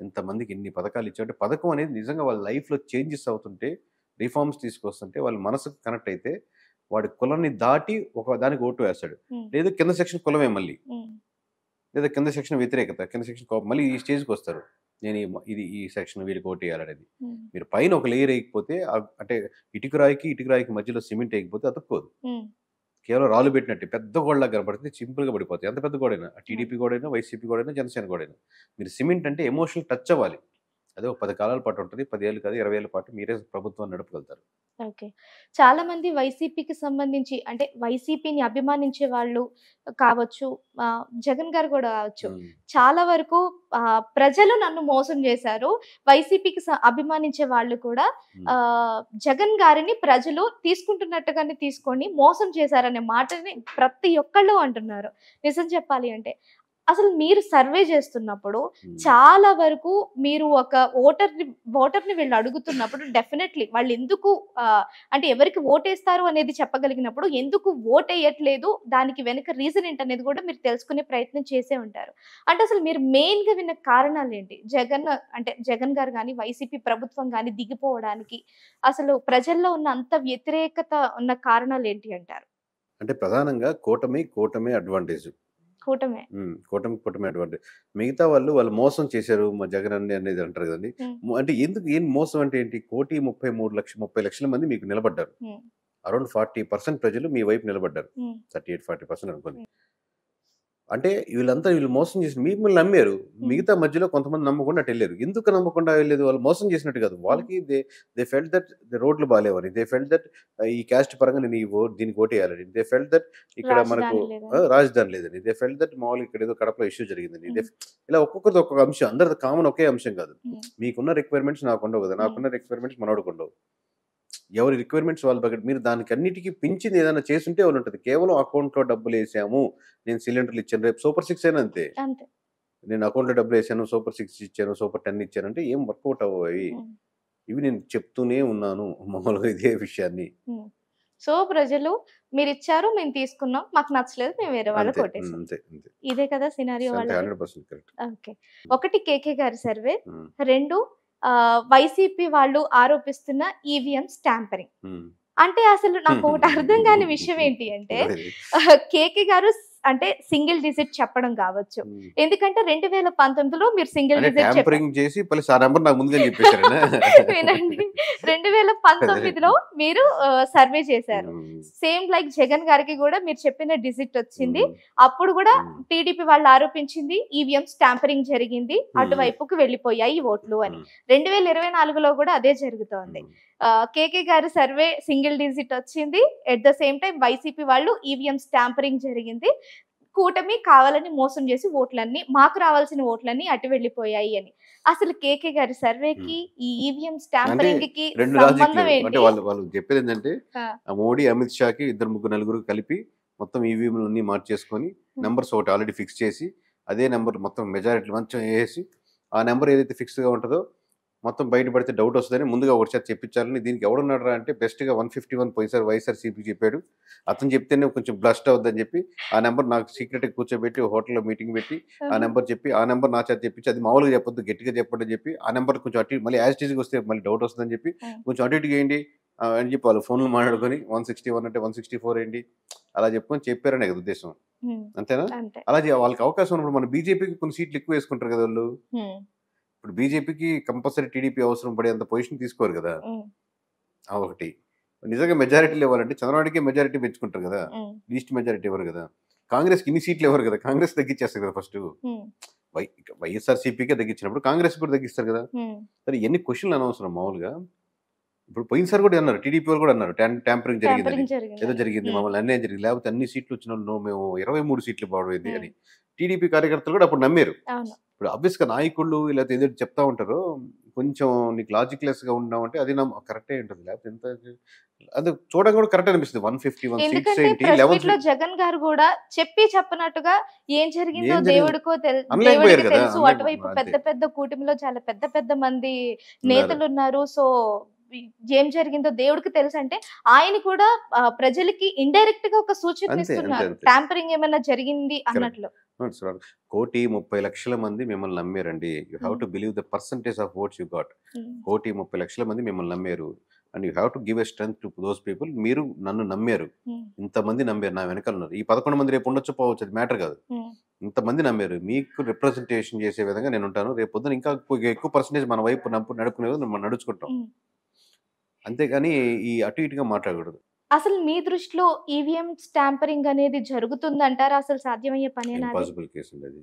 ఎంతమందికి ఇన్ని పథకాలు ఇచ్చారంటే పథకం అనేది నిజంగా వాళ్ళ లైఫ్లో చేంజెస్ అవుతుంటే రిఫార్మ్స్ తీసుకొస్తుంటే వాళ్ళ మనసుకు కనెక్ట్ అయితే వాడి కులాన్ని దాటి ఒక దానికి ఓటు వేస్తాడు లేదు కింద సెక్షన్ కులమే మళ్ళీ లేదా కింద సెక్షన్ వ్యతిరేకత కింద సెక్షన్ మళ్ళీ ఈ స్టేజ్కి వస్తారు నేను ఇది ఈ సెక్షన్ వీరికి ఓటు వేయాలనేది మీరు పైన ఒక లేయర్ వేయకపోతే అంటే ఇటుకు రాయికి మధ్యలో సిమెంట్ వేయకపోతే అతుక్కోదు కేవలం రాళ్ళు పెట్టినట్టు పెద్ద గోడలా కనపడుతుంది చింపుల్గా పడిపోతుంది ఎంత పెద్ద గోడైనా టీడీపీ గోడైనా వైసీపీ గోడైనా జనసేన గోడైనా మీరు సిమెంట్ అంటే ఎమోషనల్ టచ్ అవ్వాలి అదే పది కాలాల పాటు ఉంటుంది పదేళ్ళు కాదు ఇరవై ఏళ్ళ పాటు మీరే ప్రభుత్వం నడపగలుగుతారు ఓకే చాలా మంది వైసీపీకి సంబంధించి అంటే వైసీపీని అభిమానించే వాళ్ళు కావచ్చు జగన్ గారు కూడా కావచ్చు చాలా వరకు ప్రజలు నన్ను మోసం చేశారు వైసీపీకి అభిమానించే వాళ్ళు కూడా జగన్ గారిని ప్రజలు తీసుకుంటున్నట్టుగానే తీసుకొని మోసం చేశారనే మాటని ప్రతి ఒక్కళ్ళు అంటున్నారు నిజం చెప్పాలి అంటే అసలు మీరు సర్వే చేస్తున్నప్పుడు hmm. చాలా వరకు మీరు ఒక ఓటర్ ని వీళ్ళు అడుగుతున్నప్పుడు డెఫినెట్లీ వాళ్ళు ఎందుకు అంటే ఎవరికి ఓటేస్తారు అనేది చెప్పగలిగినప్పుడు ఎందుకు ఓట్ వేయట్లేదు దానికి వెనక రీజన్ అనేది కూడా మీరు తెలుసుకునే ప్రయత్నం చేసే ఉంటారు అంటే అసలు మీరు మెయిన్గా విన్న కారణాలు ఏంటి జగన్ అంటే జగన్ గారు కానీ వైసీపీ ప్రభుత్వం కానీ దిగిపోవడానికి అసలు ప్రజల్లో ఉన్న అంత వ్యతిరేకత ఉన్న కారణాలు ఏంటి అంటారు అంటే ప్రధానంగా కూటమి కూటమి అడ్వాంటేజ్ కూటమే కూటమి అటువంటి మిగతా వాళ్ళు వాళ్ళు మోసం చేశారు మా జగన్ అన్ని అనేది అంటారు కదండి అంటే ఎందుకు ఏం మోసం అంటే ఏంటి కోటి ముప్పై మూడు లక్షల ముప్పై లక్షల మంది మీకు నిలబడ్డారు అరౌండ్ ఫార్టీ పర్సెంట్ ప్రజలు మీ వైపు నిలబడ్డారు థర్టీ ఎయిట్ ఫార్టీ పర్సెంట్ అనుకోండి అంటే వీళ్ళంతా వీళ్ళు మోసం చేసిన మిమ్మల్ని నమ్మారు మిగతా మధ్యలో కొంతమంది నమ్మకుండా అటు వెళ్ళారు ఎందుకు నమ్మకుండా వెళ్ళేది వాళ్ళు మోసం చేసినట్టు కాదు వాళ్ళకి దే దే ఫెల్ట్ దట్ రోడ్లు బాగాలేవని దే ఫెల్ట్ దట్ ఈ క్యాస్ట్ పరంగా నేను ఈ ఓట్ దీనికి ఓటేయాలని దే ఫెల్ట్ దట్ ఇక్కడ మనకు రాజధాని లేదని దే ఫెల్ట్ దట్ మామూలు ఇక్కడ ఏదో కడపలో ఇష్యూ జరిగిందని దే ఇలా ఒక్కొక్కరిది ఒక్కొక్క అంశం అందరిది కామన్ ఒకే అంశం కాదు మీకున్న రిక్వైర్మెంట్స్ నాకుండవు కదా నాకున్న రిక్వైర్మెంట్స్ మనోడుకుండవు ఎవరి రిక్వైర్మెంట్స్ వాళ్ళ బకెట్ మీరు దానికి అన్నిటికీ పెంచింది ఏదైనా చేస్తుంటే ఎవరు ఉంటుంది కేవలం అకౌంట్లో డబ్బులు వేసాము నేను సిలిండర్లు ఇచ్చాను రేపు సూపర్ సిక్స్ అయినా అంతే నేను అకౌంట్లో డబ్బులు వేసాను సూపర్ సిక్స్ ఇచ్చాను సూపర్ టెన్ ఇచ్చాను అంటే ఏం వర్కౌట్ అవ్వవి ఇవి నేను చెప్తూనే ఉన్నాను మామూలుగా ఇదే విషయాన్ని సో ప్రజలు మీరు ఇచ్చారు మేము తీసుకున్నాం మాకు నచ్చలేదు మేము వేరే వాళ్ళకి ఇదే కదా సినారియో ఓకే ఒకటి కేకే గారి సర్వే రెండు వైసీపీ వాళ్ళు ఆరోపిస్తున్న ఈవీఎం e స్టాంపరింగ్ అంటే అసలు నాకు ఒకటి అర్థం కాని విషయం ఏంటి అంటే కేకే గారు అంటే సింగిల్ డిజిట్ చెప్పడం కావచ్చు ఎందుకంటే రెండు వేల పంతొమ్మిదిలో మీరు సింగిల్ డిజిట్ చేసి వినండి రెండు వేల పంతొమ్మిదిలో మీరు సర్వే చేశారు సేమ్ లైక్ జగన్ గారికి కూడా మీరు చెప్పిన డిజిట్ వచ్చింది అప్పుడు కూడా టిడిపి వాళ్ళు ఆరోపించింది ఈవీఎం స్టాంపరింగ్ జరిగింది అటువైపుకు వెళ్ళిపోయాయి ఓట్లు అని రెండు వేల ఇరవై నాలుగులో కూడా అదే జరుగుతోంది కేకే గారి సర్వే సింగిల్ డిజిట్ వచ్చింది at the same time YCP వాళ్ళు ఈవీఎం e స్టాంపరింగ్ జరిగింది కూటమి కావాలని మోసం చేసి ఓట్లన్నీ మాకు రావాల్సిన ఓట్లన్నీ అటు వెళ్ళిపోయాయి అని అసలు కేకే గారి సర్వేకి ఈవీఎం e స్టాంపరింగ్ కి రెండు వాళ్ళు వాళ్ళు చెప్పేది ఏంటంటే మోడీ అమిత్ షా కి ఇద్దరు ముగ్గురు నలుగురు కలిపి మొత్తం ఈవీఎంలన్నీ e మార్చేసుకొని నెంబర్స్ ఒకటి ఆల్రెడీ ఫిక్స్ చేసి అదే నెంబర్ మొత్తం మెజారిటీ మంచం వేసి ఆ నెంబర్ ఏదైతే ఫిక్స్గా ఉంటుందో మొత్తం బయటపడితే డౌట్ వస్తుందని ముందుగా ఒకసారి చెప్పించాలని దీనికి ఎవడున్నాడు అంటే బెస్ట్గా one fifty one YSR CP చెప్పాడు అతను చెప్తేనే కొంచెం బ్లస్ట్ అవుద్దని చెప్పి ఆ నెంబర్ నాకు సీక్రెట్గా కూర్చోబెట్టి హోటల్లో మీటింగ్ పెట్టి ఆ నెంబర్ చెప్పి ఆ నెంబర్ నా చేత చెప్పించి అది మామూలుగా చెప్పొద్దు గట్టిగా చెప్పండి చెప్పి ఆ నెంబర్ కొంచెం అటు మళ్ళీ యాజిటీస్కి వస్తే మళ్ళీ డౌట్ వస్తుందని చెప్పి కొంచెం అటు చేయండి అని చెప్పి వాళ్ళు ఫోన్లు మాట్లాడుకొని వన్ సిక్స్టీ వన్ అంటే వన్ సిక్స్టీ ఫోర్ ఏంటి అలా చెప్పుకొని చెప్పారనే కదా ఉద్దేశం అంతేనా అలా వాళ్ళకి అవకాశం ఉన్నప్పుడు మన బీజేపీకి కొన్ని సీట్లు ఎక్కువ వేసుకుంటారు కదా వాళ్ళు ఇప్పుడు బీజేపీకి కంపల్సరీ టీడీపీ అవసరం పడేంత పొజిషన్ తీసుకోరు కదా ఆ ఒకటి నిజంగా మెజారిటీలు ఇవ్వాలంటే చంద్రబాబుకి మెజారిటీ పెంచుకుంటారు కదా లీస్ట్ మెజారిటీ ఇవ్వరు కదా కాంగ్రెస్ ఇన్ని సీట్లు ఇవ్వరు కదా కాంగ్రెస్ తగ్గించేస్తారు కదా ఫస్ట్ వైఎస్ఆర్ సిపికే తగ్గించినప్పుడు కాంగ్రెస్ కూడా తగ్గిస్తారు కదా సరే ఎన్ని క్వశ్చన్లు అనవసరం మామూలుగా ఇప్పుడు పోయినసారి కూడా అన్నారు టీడీపీ వాళ్ళు కూడా అన్నారు ట్యాంపరింగ్ జరిగింది ఏదో జరిగింది మమ్మల్ని అన్యాయం జరిగింది లేకపోతే అన్ని సీట్లు వచ్చిన వాళ్ళు మేము ఇరవై మూడు సీట్లు బాగుంది అని టీడీపీ కార్యకర్తలు కూడా అప్పుడు నమ్మారు ఇప్పుడు అబ్వియస్గా నాయకుళ్ళు ఇలా ఏదో చెప్తా ఉంటారు కొంచెం నీకు గా లాజిక్లెస్గా అంటే అది నా కరెక్టే ఉంటుంది లేకపోతే ఎంత అది చూడడం కూడా కరెక్ట్ అనిపిస్తుంది వన్ ఫిఫ్టీ వన్ సిక్స్ ఏంటి లెవెన్ జగన్ గారు కూడా చెప్పి చెప్పనట్టుగా ఏం జరిగిందో దేవుడికో తెలుసు అటువైపు పెద్ద పెద్ద కూటమిలో చాలా పెద్ద పెద్ద మంది నేతలు ఉన్నారు సో ఏం జరిగిందో దేవుడికి తెలుసు అంటే ఆయన కూడా ప్రజలకి ఇండైరెక్ట్ గా ఒక సూచన ఇస్తున్నారు ట్యాంపరింగ్ ఏమైనా జరిగింది అన్నట్లు కోటి ముప్పై లక్షల మంది మిమ్మల్ని నమ్మారండి you have to believe the percentage of votes you got కోటి ముప్పై లక్షల మంది మిమ్మల్ని నమ్మారు and you have to give a strength to those people మీరు నన్ను నమ్మారు hmm. ఇంతమంది నమ్మారు నా వెనకాల ఉన్నారు ఈ పదకొండు మంది రేపు ఉండొచ్చు పోవచ్చు అది మ్యాటర్ కాదు hmm. ఇంతమంది నమ్మారు మీకు రిప్రజెంటేషన్ చేసే విధంగా నేను ఉంటాను రేపు పొద్దున ఇంకా ఎక్కువ పర్సంటేజ్ మన వైపు నడుపుకునే మనం నడుచుకుంటాం hmm. అంతేగాని ఈ అటు ఇటుగా మాట్లాడకూడదు అసలు మీ దృష్టిలో ఈవీఎం e స్టాంపరింగ్ అనేది జరుగుతుందంటారా అసలు సాధ్యమయ్యే పని ఇంపాసిబుల్ కేసు ఉండేది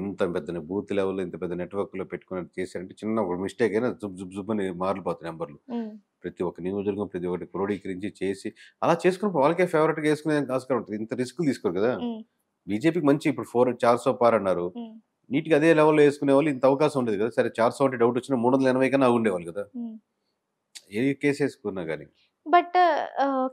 ఇంత పెద్ద బూత్ లెవెల్ ఇంత పెద్ద నెట్వర్క్ లో పెట్టుకుని చేశారంటే చిన్న ఒక మిస్టేక్ అయినా జుబ్ జుబ్ జుబ్ అని మారిపోతాయి నెంబర్లు ప్రతి ఒక్క నియోజకవర్గం ప్రతి ఒక్కటి క్రోడీకరించి చేసి అలా చేసుకున్నప్పుడు వాళ్ళకే ఫేవరెట్ గా వేసుకునే ఆస్కారం ఉంటుంది ఇంత రిస్క్ తీసుకోరు కదా బీజేపీకి మంచి ఇప్పుడు ఫోర్ చార్ సో పార్ అన్నారు నీట్గా అదే లెవెల్లో వేసుకునే వాళ్ళు ఇంత అవకాశం ఉండేది కదా సరే చార్ సో అంటే డౌట్ వచ్చిన మూడు వందల ఎనభై కన్నా ఉండేవాళ్ళు కదా ఏ కేసు వేసుకున్నా కానీ బట్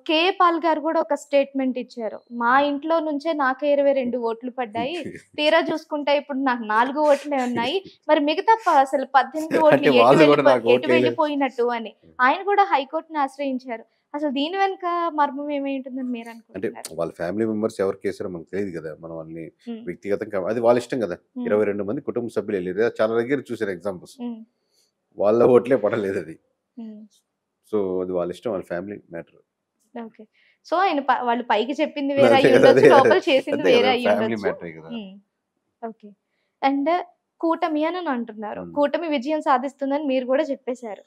కే పాల్ గారు కూడా ఒక స్టేట్మెంట్ ఇచ్చారు మా ఇంట్లో నుంచే నాకే ఇరవై రెండు ఓట్లు పడ్డాయి తీరా చూసుకుంటే ఇప్పుడు నాకు నాలుగు ఓట్లే ఉన్నాయి మరి మిగతా అసలు పద్దెనిమిది ఓట్లు ఎటు వెళ్ళిపోయినట్టు అని ఆయన కూడా హైకోర్టును ఆశ్రయించారు అసలు దీని వెనుక మర్మం ఏమై ఉంటుందని మీరు అంటే వాళ్ళ ఫ్యామిలీ మెంబర్స్ ఎవరు కేసారో మనకు తెలియదు కదా మనం అన్ని వ్యక్తిగతంగా అది వాళ్ళ ఇష్టం కదా ఇరవై మంది కుటుంబ సభ్యులు వెళ్ళారు చాలా దగ్గర చూసారు ఎగ్జాంపుల్స్ వాళ్ళ ఓట్లే పడలేదు అది సో అది వాళ్ళ ఇష్టం వాళ్ళ ఫ్యామిలీ మ్యాటర్ ఓకే సో ఆయన వాళ్ళు పైకి చెప్పింది వేరే అయ్యి ఉండొచ్చు లోపల చేసింది వేరే అయ్యి ఉండొచ్చు ఓకే అండ్ కూటమి అని అంటున్నారు కూటమి విజయం సాధిస్తుందని మీరు కూడా చెప్పేశారు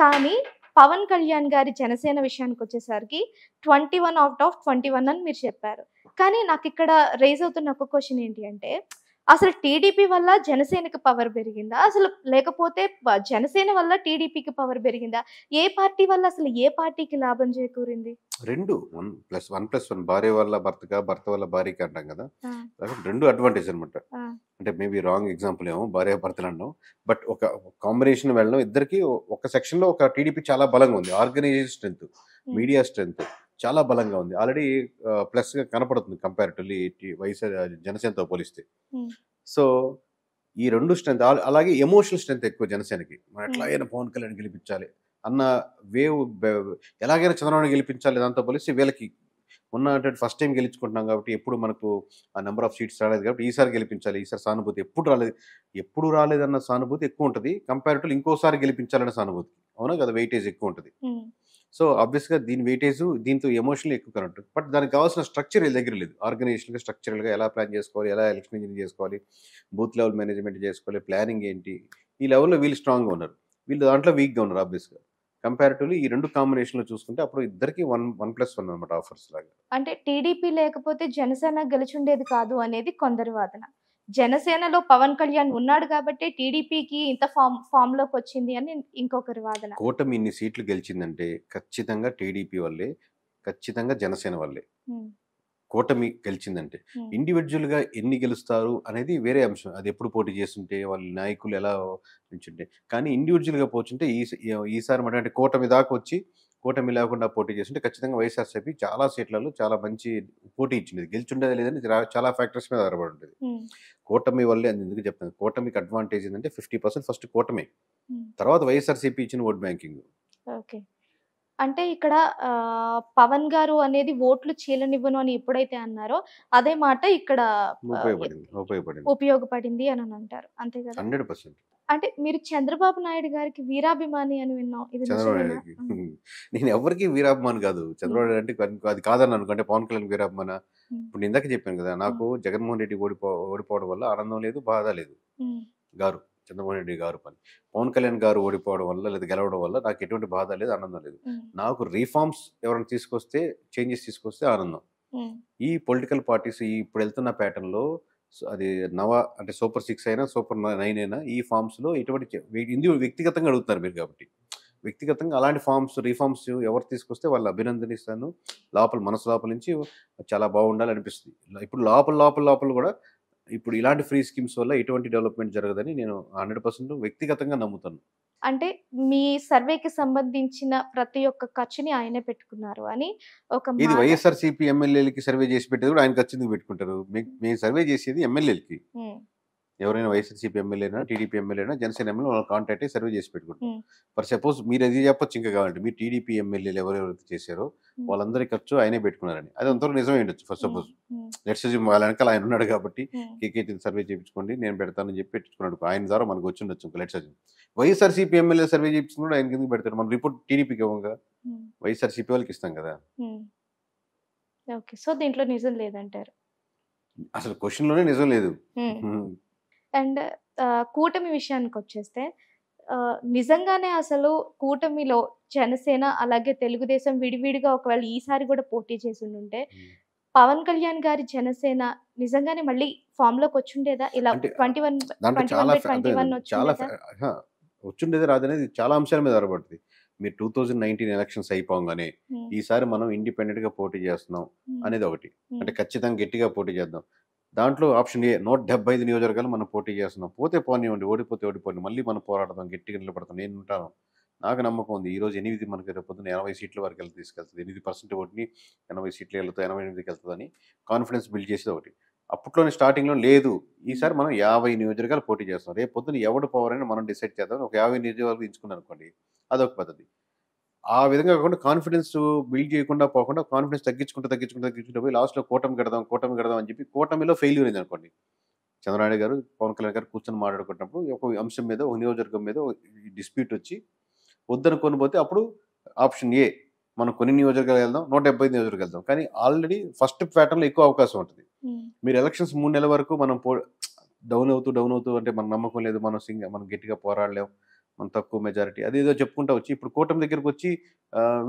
కానీ పవన్ కళ్యాణ్ గారి జనసేన విషయానికి వచ్చేసరికి twenty one out of twenty one అని మీరు చెప్పారు కానీ నాకు ఇక్కడ రేజ్ అవుతున్న ఒక క్వశ్చన్ ఏంటి అంటే అసలు టీడీపీ వల్ల జనసేనకి పవర్ పెరిగిందా అసలు లేకపోతే జనసేన వల్ల టీడీపీకి పవర్ పెరిగిందా ఏ పార్టీ వల్ల అసలు ఏ పార్టీకి లాభం చేకూరింది రెండు one plus one plus one భార్య వల్ల భర్తగా భర్త వల్ల భార్యకి అంటాం కదా రెండు అడ్వాంటేజ్ అనమాట అంటే మేబీ రాంగ్ ఎగ్జాంపుల్ ఏమో భార్య భర్తలు అన్నాం బట్ ఒక కాంబినేషన్ వెళ్ళడం ఇద్దరికి ఒక సెక్షన్లో ఒక టీడీపీ చాలా బలంగా ఉంది ఆర్గనైజేషన్ స్ట్రెంత్ మీడియా స్ట్రెంత్ చాలా బలంగా ఉంది ఆల్రెడీ ప్లస్ గా కనపడుతుంది కంపారిటివ్లీ వైసీ జనసేనతో పోలిస్తే సో ఈ రెండు స్ట్రెంత్ అలాగే ఎమోషనల్ స్ట్రెంత్ ఎక్కువ జనసేనకి మనం అయినా పవన్ కళ్యాణ్ గెలిపించాలి అన్న వేవ్ ఎలాగైనా చంద్రబాబు గెలిపించాలి దాంతో పోలిస్తే వీళ్ళకి ఉన్న ఫస్ట్ టైం గెలుచుకుంటున్నాం కాబట్టి ఎప్పుడు మనకు ఆ నెంబర్ ఆఫ్ సీట్స్ రాలేదు కాబట్టి ఈసారి గెలిపించాలి ఈసారి సానుభూతి ఎప్పుడు రాలేదు ఎప్పుడు రాలేదన్న సానుభూతి ఎక్కువ ఉంటుంది కంపేర్ ఇంకోసారి గెలిపించాలనే సానుభూతి అవునా కదా వెయిటేజ్ ఎక్కువ ఉంటుంది సో ఆబ్వియస్గా దీని వెయిటేజ్ దీంతో ఎమోషనల్ ఎక్కువ కరెంట్ బట్ దానికి కావాల్సిన స్ట్రక్చర్ దగ్గర లేదు ఆర్గనైజేషన్గా స్ట్రక్చరల్గా ఎలా ప్లాన్ చేసుకోవాలి ఎలా ఎలక్షన్ ఇంజనీర్ చేసుకోవాలి బూత్ లెవెల్ మేనేజ్మెంట్ చేసుకోవాలి ప్లానింగ్ ఏంటి ఈ లెవెల్లో వీళ్ళు స్ట్రాంగ్గా ఉన్నారు వీళ్ళు దాంట్లో వీక్గా ఉన్నారు ఆబ్వియస్గా కంపారిటివ్లీ ఈ రెండు కాంబినేషన్లో చూసుకుంటే అప్పుడు ఇద్దరికి వన్ వన్ ప్లస్ వన్ అనమాట ఆఫర్స్ లాగా అంటే టీడీపీ లేకపోతే జనసేన గెలిచి ఉండేది కాదు అనేది కొందరి వాదన జనసేనలో పవన్ కళ్యాణ్ ఉన్నాడు కాబట్టి టీడీపీకి ఇంత ఫామ్ ఫామ్ లోకి వచ్చింది అని ఇంకొకరి వాదన కూటమి ఇన్ని సీట్లు గెలిచిందంటే ఖచ్చితంగా టీడీపీ వల్లే ఖచ్చితంగా జనసేన వల్లే కూటమి గెలిచిందంటే ఇండివిజువల్ గా ఎన్ని గెలుస్తారు అనేది వేరే అంశం అది ఎప్పుడు పోటీ చేస్తుంటే వాళ్ళ నాయకులు ఎలా నిల్చుంటే కానీ ఇండివిజువల్ గా పోచుంటే ఈ ఈసారి మాట అంటే కూటమి దాకా వచ్చి కూటమి లేకుండా పోటీ చేస్తుంటే ఖచ్చితంగా వైఎస్ఆర్సీపీ చాలా సీట్లలో చాలా మంచి పోటీ ఇచ్చింది ఉండేది లేదని చాలా ఫ్యాక్టర్స్ మీద ఆధారపడి ఉంటుంది కూటమి వల్లే అని ఎందుకు చెప్పాను కూటమికి అడ్వాంటేజ్ ఏంటంటే ఫిఫ్టీ పర్సెంట్ ఫస్ట్ కూటమి తర్వాత వైఎస్ఆర్సీపీ ఇచ్చిన ఓట్ బ్యాంకింగ్ ఓకే అంటే ఇక్కడ పవన్ గారు అనేది ఓట్లు చీలనివ్వను అని ఎప్పుడైతే అన్నారో అదే మాట ఇక్కడ ఉపయోగపడింది ఉపయోగపడింది అని అంటారు అంతే కదా హండ్రెడ్ పర్సెంట్ అంటే మీరు చంద్రబాబు నాయుడు గారికి వీరాభిమాని అని విన్నాం ఇది చంద్రబాబు నేను ఎవరికి వీరాభిమాని కాదు చంద్రబాబు నాయుడు అంటే అది కాదని అనుకుంటే పవన్ కళ్యాణ్ వీరాభిమాన ఇప్పుడు నేను ఇందాక చెప్పాను కదా నాకు జగన్మోహన్ రెడ్డి ఓడిపో ఓడిపోవడం వల్ల ఆనందం లేదు బాధ లేదు గారు చంద్రబాబు రెడ్డి గారు పని పవన్ కళ్యాణ్ గారు ఓడిపోవడం వల్ల లేదా గెలవడం వల్ల నాకు ఎటువంటి బాధ లేదు ఆనందం లేదు నాకు రీఫార్మ్స్ ఎవరైనా తీసుకొస్తే చేంజెస్ తీసుకొస్తే ఆనందం ఈ పొలిటికల్ పార్టీస్ ఇప్పుడు వెళ్తున్న ప్యాటర్న్లో అది నవ అంటే సూపర్ సిక్స్ అయినా సూపర్ నైన్ అయినా ఈ ఫామ్స్లో ఎటువంటి ఇందు వ్యక్తిగతంగా అడుగుతున్నారు మీరు కాబట్టి వ్యక్తిగతంగా అలాంటి ఫామ్స్ రీఫార్మ్స్ ఎవరు తీసుకొస్తే వాళ్ళు అభినందనిస్తాను లోపల మనసు లోపల నుంచి చాలా బాగుండాలి అనిపిస్తుంది ఇప్పుడు లోపల లోపల లోపల కూడా ఇప్పుడు ఇలాంటి ఫ్రీ స్కీమ్స్ వల్ల ఎటువంటి డెవలప్మెంట్ జరగదని నేను హండ్రెడ్ వ్యక్తిగతంగా నమ్ముతాను అంటే మీ సర్వేకి సంబంధించిన ప్రతి ఒక్క ఖర్చుని ఆయనే పెట్టుకున్నారు అని ఒక ఇది సిపి ఎమ్మెల్యేలకి సర్వే చేసి పెట్టేది కూడా ఆయన ఖర్చు పెట్టుకుంటారు మేము సర్వే చేసేది ఎమ్మెల్యేలకి ఎవరైనా వైఎస్ఆర్సీపీ ఎమ్మెల్యేనా టీడీపీ ఎమ్మెల్యేనా జనసేన ఎమ్మెల్యే వాళ్ళు కాంటాక్ట్ అయ్యి సర్వే చేసి పెట్టుకుంటారు ఫర్ సపోజ్ మీరు అది చెప్పొచ్చు ఇంకా కావాలంటే మీ టీడీపీ ఎమ్మెల్యేలు ఎవరెవరైతే చేశారో వాళ్ళందరి ఖర్చు ఆయనే పెట్టుకున్నారని అది అంతవరకు నిజమే ఉండొచ్చు ఫర్ సపోజ్ లెట్స్ వాళ్ళ వెనకాల ఆయన ఉన్నాడు కాబట్టి కేకేటీని సర్వే చేయించుకోండి నేను పెడతానని చెప్పి పెట్టుకున్నాడు ఆయన ద్వారా మనకు వచ్చి ఉండొచ్చు ఇంకా లెట్స్ వైఎస్ఆర్సీపీ ఎమ్మెల్యే సర్వే చేయించుకున్నాడు ఆయన కిందకి పెడతాడు మనం రిపోర్ట్ టీడీపీకి ఇవ్వంగా వైఎస్ఆర్సీపీ వాళ్ళకి ఇస్తాం కదా ఓకే సో దీంట్లో నిజం లేదంటారు అసలు క్వశ్చన్లోనే నిజం లేదు అండ్ కూటమి విషయానికి వచ్చేస్తే నిజంగానే అసలు కూటమిలో జనసేన అలాగే తెలుగుదేశం విడివిడిగా ఒకవేళ ఈసారి కూడా పోటీ చేసి ఉంటే పవన్ కళ్యాణ్ గారి జనసేన నిజంగానే మళ్ళీ ఫామ్ లోకి వచ్చిండేదా ఇలా ట్వంటీ వన్ ట్వంటీ వన్ వచ్చిండేది రాదనేది చాలా అంశాల మీద ఆధారపడుతుంది మీరు టూ థౌజండ్ నైన్టీన్ ఎలక్షన్స్ అయిపోగానే ఈసారి మనం ఇండిపెండెంట్ గా పోటీ చేస్తున్నాం అనేది ఒకటి అంటే ఖచ్చితంగా గట్టిగా పోటీ చేద్దాం దాంట్లో ఆప్షన్ ఏ నూట డెబ్బై ఐదు నియోజకవర్గాలు మనం పోటీ చేస్తున్నాం పోతే పోనివ్వండి ఓడిపోతే ఓడిపోండి మళ్ళీ మనం పోరాడదాం గట్టిగా నిలబడతాం నేను ఉంటాను నాకు నమ్మకం ఉంది ఈరోజు ఎనిమిది మనకి రేపు పొద్దున్న ఎనభై సీట్ల వరకు వెళ్ళి తీసుకెళ్తుంది ఎనిమిది పర్సెంట్ ఓటిని ఎనభై సీట్లు వెళ్తా ఎనభై ఎనిమిదికి వెళ్తుందని కాన్ఫిడెన్స్ బిల్డ్ చేసేది ఒకటి అప్పట్లోనే స్టార్టింగ్లో లేదు ఈసారి మనం యాభై నియోజకవర్గాలు పోటీ చేస్తాం రేపు పొద్దున్న ఎవడు పవర్ అని మనం డిసైడ్ చేద్దాం ఒక యాభై నియోజకవర్గాలు ఎంచుకున్నాం అనుకోండి అదొక పద్ధతి ఆ విధంగా కాకుండా కాన్ఫిడెన్స్ బిల్డ్ చేయకుండా పోకుండా కాన్ఫిడెన్స్ తగ్గించుకుంటూ తగ్గించుకుంటూ తగ్గించుకుంటూ పోయి లాస్ట్లో కూటమి కడదాం కూటమి కడదాం అని చెప్పి కూటమిలో ఫెయిల్యూర్ అయింది అనుకోండి చంద్రనాయుడు గారు పవన్ కళ్యాణ్ గారు కూర్చొని మాట్లాడుకున్నప్పుడు ఒక అంశం మీద ఒక నియోజకవర్గం మీద డిస్ప్యూట్ వచ్చి వద్దని కొనిపోతే అప్పుడు ఆప్షన్ ఏ మనం కొన్ని నియోజకవర్గాలు వెళ్దాం నూట డెబ్బై నియోజకవర్గాలు వెళ్దాం కానీ ఆల్రెడీ ఫస్ట్ ప్యాటర్న్లో ఎక్కువ అవకాశం ఉంటుంది hmm. మీరు ఎలక్షన్స్ మూడు నెలల వరకు మనం డౌన్ అవుతూ డౌన్ అవుతూ అంటే మన నమ్మకం లేదు మనం సింగ్ మనం గట్టిగా పోరాడలేము మన తక్కువ మెజారిటీ అది ఏదో చెప్పుకుంటా వచ్చి ఇప్పుడు కూటమి దగ్గరకు వచ్చి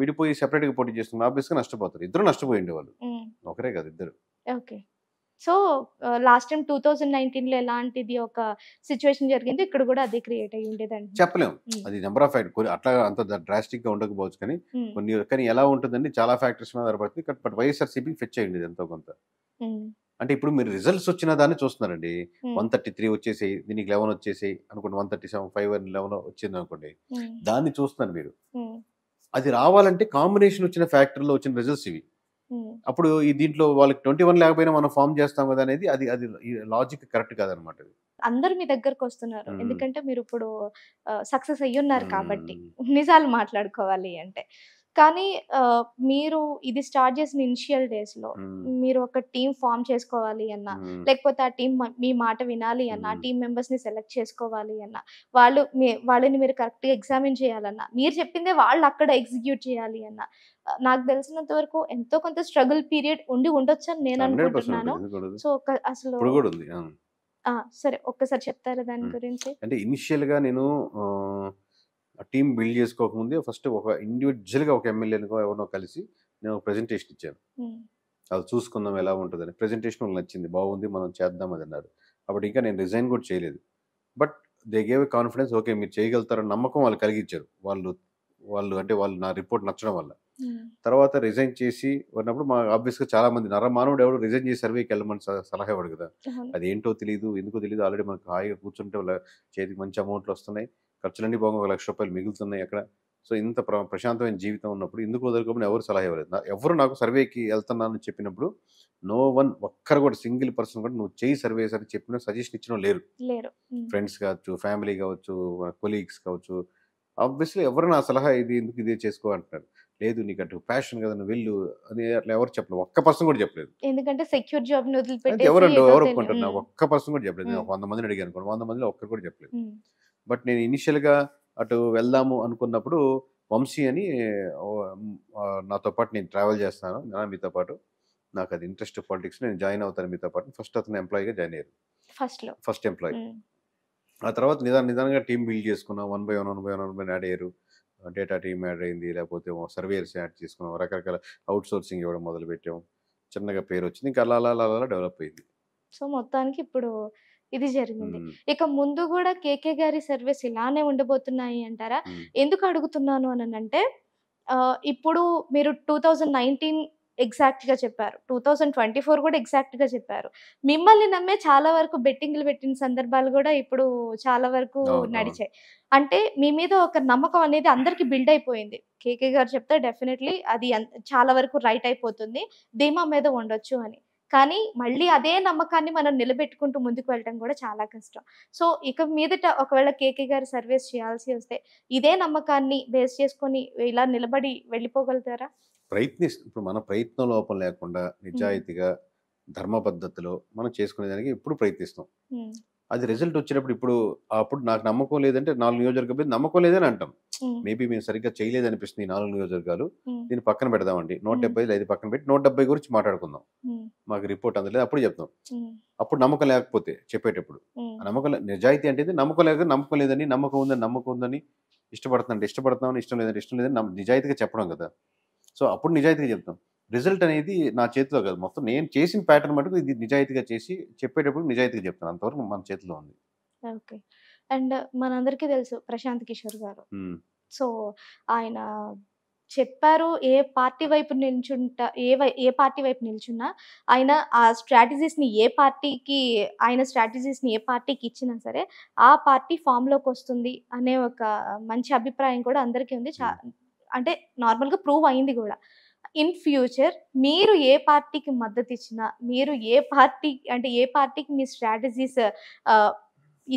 విడిపోయి సెపరేట్గా పోటీ ఆఫీస్ ఆబ్వియస్గా నష్టపోతారు ఇద్దరు నష్టపోయిండే వాళ్ళు ఒకరే కదా ఇద్దరు okay so last time two thousand నైన్టీన్లో ఎలాంటిది ఒక సిచ్యువేషన్ జరిగింది ఇక్కడ కూడా అది క్రియేట్ అయ్యి ఉండేదండి చెప్పలేము అది నెంబర్ ఆఫ్ ఫ్యాక్టర్ అట్లా అంత డ్రాస్టిక్గా ఉండకపోవచ్చు కానీ కొన్ని కానీ ఎలా ఉంటుందండి చాలా ఫ్యాక్టర్స్ మీద ఆధారపడుతుంది బట్ వైఎస్ఆర్సీపీ ఫెచ్ అయ్యింది ఎంతో కొంత అంటే ఇప్పుడు మీరు రిజల్ట్స్ వచ్చిన దాన్ని చూస్తున్నారండి వన్ థర్టీ త్రీ వచ్చేసి దీనికి లెవెన్ వచ్చేసి అనుకోండి one thirty seven five eleven వచ్చింది అనుకోండి దాన్ని చూస్తున్నారు మీరు అది రావాలంటే కాంబినేషన్ వచ్చిన లో వచ్చిన రిజల్ట్స్ ఇవి అప్పుడు ఈ దీంట్లో వాళ్ళకి ట్వంటీ వన్ లేకపోయినా మనం ఫామ్ చేస్తాం కదా అనేది అది అది లాజిక్ కరెక్ట్ కాదనమాట అందరు మీ దగ్గరకు వస్తున్నారు ఎందుకంటే మీరు ఇప్పుడు సక్సెస్ అయ్యున్నారు కాబట్టి నిజాలు మాట్లాడుకోవాలి అంటే కానీ మీరు ఇది స్టార్ట్ చేసిన ఇనిషియల్ డేస్ లో మీరు ఒక టీం ఫామ్ చేసుకోవాలి అన్న లేకపోతే ఆ టీం మీ మాట వినాలి అన్న ఆ టీం మెంబర్స్ ని సెలెక్ట్ చేసుకోవాలి అన్న వాళ్ళు వాళ్ళని మీరు కరెక్ట్ గా ఎగ్జామిన్ చేయాలన్న మీరు చెప్పిందే వాళ్ళు అక్కడ ఎగ్జిక్యూట్ చేయాలి అన్న నాకు తెలిసినంత వరకు ఎంతో కొంత స్ట్రగుల్ పీరియడ్ ఉండి ఉండొచ్చు అని నేను అనుకుంటున్నాను సో ఒక అసలు సరే ఒక్కసారి చెప్తారా దాని గురించి అంటే ఇనిషియల్ గా నేను టీం బిల్డ్ చేసుకోకముందే ఫస్ట్ ఒక ఇండివిజువల్గా ఒక ఎమ్మెల్యేనికో ఎవరినో కలిసి నేను ఒక ప్రజెంటేషన్ ఇచ్చాను అది చూసుకుందాం ఎలా ఉంటుందని ప్రజెంటేషన్ వాళ్ళు నచ్చింది బాగుంది మనం చేద్దాం అది అన్నారు అప్పుడు ఇంకా నేను రిజైన్ కూడా చేయలేదు but they gave confidence okay మీరు చేయగలుగుతారని నమ్మకం వాళ్ళు కలిగించారు వాళ్ళు వాళ్ళు అంటే వాళ్ళు నా రిపోర్ట్ నచ్చడం వల్ల తర్వాత రిజైన్ చేసి ఉన్నప్పుడు మా ఆబ్వియస్గా చాలా మంది నర మానవుడు ఎవడు రిజైన్ చేసి సర్వేకి వెళ్ళమని సలహా ఇవ్వడు కదా అది ఏంటో తెలియదు ఎందుకో తెలియదు ఆల్రెడీ మనకు హాయిగా కూర్చుంటే వాళ్ళ చేతికి మంచి అమౌంట్లు వస్తున్నాయి ఖర్చులన్నీ బాగా ఒక లక్ష రూపాయలు మిగులుతున్నాయి అక్కడ సో ఇంత ప్రశాంతమైన జీవితం ఉన్నప్పుడు ఎందుకు వదులుకోమని ఎవరు సలహా ఇవ్వలేదు ఎవరు నాకు సర్వేకి వెళ్తున్నానని చెప్పినప్పుడు నో వన్ ఒక్కరు కూడా సింగిల్ పర్సన్ కూడా నువ్వు చేయి సర్వే అని చెప్పిన సజెషన్ ఇచ్చిన లేరు ఫ్రెండ్స్ కావచ్చు ఫ్యామిలీ కావచ్చు కొలీగ్స్ కావచ్చు ఆబ్వియస్లీ ఎవరు నా సలహా ఇది ఎందుకు ఇదే చేసుకో అంటున్నారు లేదు నీకు అటు ప్యాషన్ కదా వెళ్ళు అని అట్లా ఎవరు చెప్పలేదు ఒక్క పర్సన్ కూడా చెప్పలేదు ఎందుకంటే సెక్యూర్ జాబ్ ఎవరు ఎవరు ఒప్పుకుంటున్నారు ఒక్క పర్సన్ కూడా చెప్పలేదు వంద మందిని అడిగాను వంద మందిలో ఒక్కరు కూడా చెప్పలేదు బట్ నేను ఇనిషియల్గా అటు వెళ్దాము అనుకున్నప్పుడు వంశీ అని నాతో పాటు నేను ట్రావెల్ చేస్తాను నా మీతో పాటు నాకు అది ఇంట్రెస్ట్ పాలిటిక్స్ నేను జాయిన్ అవుతాను మీతో పాటు ఫస్ట్ అతను ఎంప్లాయీగా జాయిన్ అయ్యారు ఫస్ట్ ఫస్ట్ ఎంప్లాయీ ఆ తర్వాత నిదాన నిదానంగా టీం బిల్డ్ చేసుకున్నాం one by one one by one one by add అయ్యారు డేటా టీమ్ యాడ్ అయింది లేకపోతే సర్వేయర్స్ యాడ్ చేసుకున్నాం రకరకాల అవుట్ సోర్సింగ్ ఇవ్వడం మొదలుపెట్టాము చిన్నగా పేరు వచ్చింది ఇంకా అలా అలా అలా డెవలప్ అయింది సో మొత్తానికి ఇప్పుడు ఇది జరిగింది ఇక ముందు కూడా కేకే గారి సర్వీస్ ఇలానే ఉండబోతున్నాయి అంటారా ఎందుకు అడుగుతున్నాను అని అంటే ఇప్పుడు మీరు టూ థౌజండ్ నైన్టీన్ ఎగ్జాక్ట్గా చెప్పారు టూ థౌజండ్ ట్వంటీ ఫోర్ కూడా ఎగ్జాక్ట్గా చెప్పారు మిమ్మల్ని నమ్మే చాలా వరకు బెట్టింగ్లు పెట్టిన సందర్భాలు కూడా ఇప్పుడు చాలా వరకు నడిచాయి అంటే మీ మీద ఒక నమ్మకం అనేది అందరికి బిల్డ్ అయిపోయింది కేకే గారు చెప్తే డెఫినెట్లీ అది చాలా వరకు రైట్ అయిపోతుంది ధీమా మీద ఉండొచ్చు అని కానీ మళ్ళీ అదే నమ్మకాన్ని మనం నిలబెట్టుకుంటూ ముందుకు వెళ్ళడం కూడా చాలా కష్టం సో ఇక మీదట ఒకవేళ కేకే గారు సర్వీస్ చేయాల్సి వస్తే ఇదే నమ్మకాన్ని బేస్ చేసుకొని ఇలా నిలబడి వెళ్ళిపోగలుగుతారా ప్రయత్ని ఇప్పుడు మన ప్రయత్నం లోపం లేకుండా నిజాయితీగా ధర్మ పద్ధతిలో మనం చేసుకునేదానికి ఎప్పుడు ప్రయత్నిస్తాం అది రిజల్ట్ వచ్చినప్పుడు ఇప్పుడు అప్పుడు నాకు నమ్మకం లేదంటే నాలుగు నియోజకవర్గం మీద నమ్మకం లేదని అంటాం మేబీ మేము సరిగ్గా చేయలేదు అనిపిస్తుంది ఈ నాలుగు నియోజకవర్గాలు దీన్ని పక్కన పెడదామండి నూట డెబ్బై ఐదు పక్కన పెట్టి నూట డెబ్బై గురించి మాట్లాడుకుందాం మాకు రిపోర్ట్ అందలేదు అప్పుడు చెప్తాం అప్పుడు నమ్మకం లేకపోతే చెప్పేటప్పుడు నమ్మకం నిజాయితీ అంటే నమ్మకం లేక నమ్మకం లేదని నమ్మకం ఉందని నమ్మకం ఉందని ఇష్టపడుతున్నాను ఇష్టపడుతున్నామని ఇష్టం లేదంటే ఇష్టం లేదని నిజాయితీగా చెప్పడం కదా సో అప్పుడు నిజాయితీగా చెప్తాం రిజల్ట్ అనేది నా చేతిలో కాదు మొత్తం నేను చేసిన ప్యాటర్న్ మటుకు ఇది నిజాయితీగా చేసి చెప్పేటప్పుడు నిజాయితీగా చెప్తాను అంతవరకు మన చేతిలో ఉంది ఓకే అండ్ మనందరికీ తెలుసు ప్రశాంత్ కిషోర్ గారు సో ఆయన చెప్పారు ఏ పార్టీ వైపు నిల్చుంటా ఏ వై ఏ పార్టీ వైపు నిల్చున్నా ఆయన ఆ స్ట్రాటజీస్ని ఏ పార్టీకి ఆయన స్ట్రాటజీస్ని ఏ పార్టీకి ఇచ్చినా సరే ఆ పార్టీ ఫామ్లోకి వస్తుంది అనే ఒక మంచి అభిప్రాయం కూడా అందరికీ ఉంది అంటే నార్మల్గా ప్రూవ్ అయింది కూడా ఇన్ ఫ్యూచర్ మీరు ఏ పార్టీకి మద్దతు ఇచ్చినా మీరు ఏ పార్టీ అంటే ఏ పార్టీకి మీ స్ట్రాటజీస్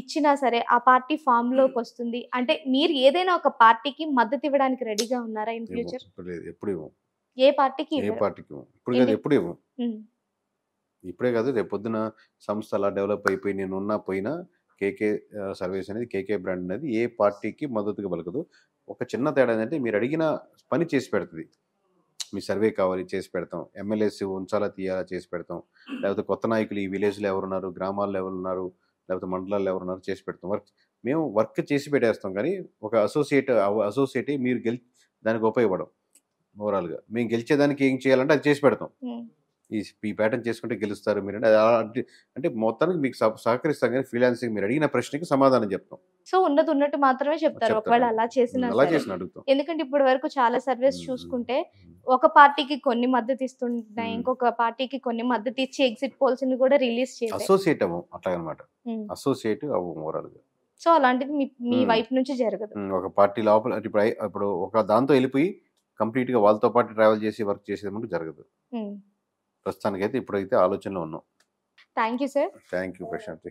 ఇచ్చినా సరే ఆ పార్టీ ఫామ్ లోకి వస్తుంది అంటే మీరు ఏదైనా ఒక పార్టీకి మద్దతు ఇవ్వడానికి రెడీగా ఉన్నారా ఇన్ ఫ్యూచర్ ఎప్పుడు ఏ పార్టీకి ఏ పార్టీకి ఇప్పుడు కాదు ఎప్పుడు ఇవ్వం ఇప్పుడే కాదు పొద్దున సంస్థ అలా డెవలప్ అయిపోయి నేను ఉన్నా పోయినా కేకే సర్వీస్ అనేది కేకే బ్రాండ్ అనేది ఏ పార్టీకి మద్దతుగా పలకదు ఒక చిన్న తేడా ఏంటంటే మీరు అడిగిన పని చేసి పెడుతుంది మీ సర్వే కావాలి చేసి పెడతాం ఎమ్మెల్యేస్ ఉంచాలా తీయాలా చేసి పెడతాం లేకపోతే కొత్త నాయకులు ఈ విలేజ్లో ఎవరున్నారు గ్రామాల్లో ఎవరున్నారు లేకపోతే మండలాల్లో ఎవరున్నారు చేసి పెడతాం వర్క్ మేము వర్క్ చేసి పెట్టేస్తాం కానీ ఒక అసోసియేట్ అసోసియేట్ మీరు గెలి దానికి ఉపయోగపడం ఓవరాల్గా మేము గెలిచేదానికి ఏం చేయాలంటే అది చేసి పెడతాం ఈ ఈ ప్యాటర్న్ చేసుకుంటే గెలుస్తారు మీరు అంటే అంటే మొత్తానికి మీకు సహకరిస్తాం కానీ ఫ్రీలాన్సింగ్ మీరు అడిగిన ప్రశ్నకి సమాధానం చెప్తాం సో ఉన్నది ఉన్నట్టు మాత్రమే చెప్తారు ఒకవేళ అలా చేసిన ఎందుకంటే ఇప్పటి వరకు చాలా సర్వేస్ చూసుకుంటే ఒక పార్టీకి కొన్ని మద్దతు ఇస్తున్నాయి ఇంకొక పార్టీకి కొన్ని మద్దతు ఇచ్చి ఎగ్జిట్ పోల్స్ ని కూడా రిలీజ్ చేయాలి అసోసియేట్ అవ్వం అట్లా అనమాట అసోసియేట్ అవ్వం ఓవరాల్ గా సో అలాంటిది మీ వైపు నుంచి జరగదు ఒక పార్టీ లోపల ఇప్పుడు ఇప్పుడు ఒక దాంతో వెళ్ళిపోయి కంప్లీట్ గా వాళ్ళతో పాటు ట్రావెల్ చేసి వర్క్ చేసేది జరగదు ప్రస్తుతానికైతే ఇప్పుడైతే ఆలోచనలో ఉన్నాం thank you sir thank you Prashanti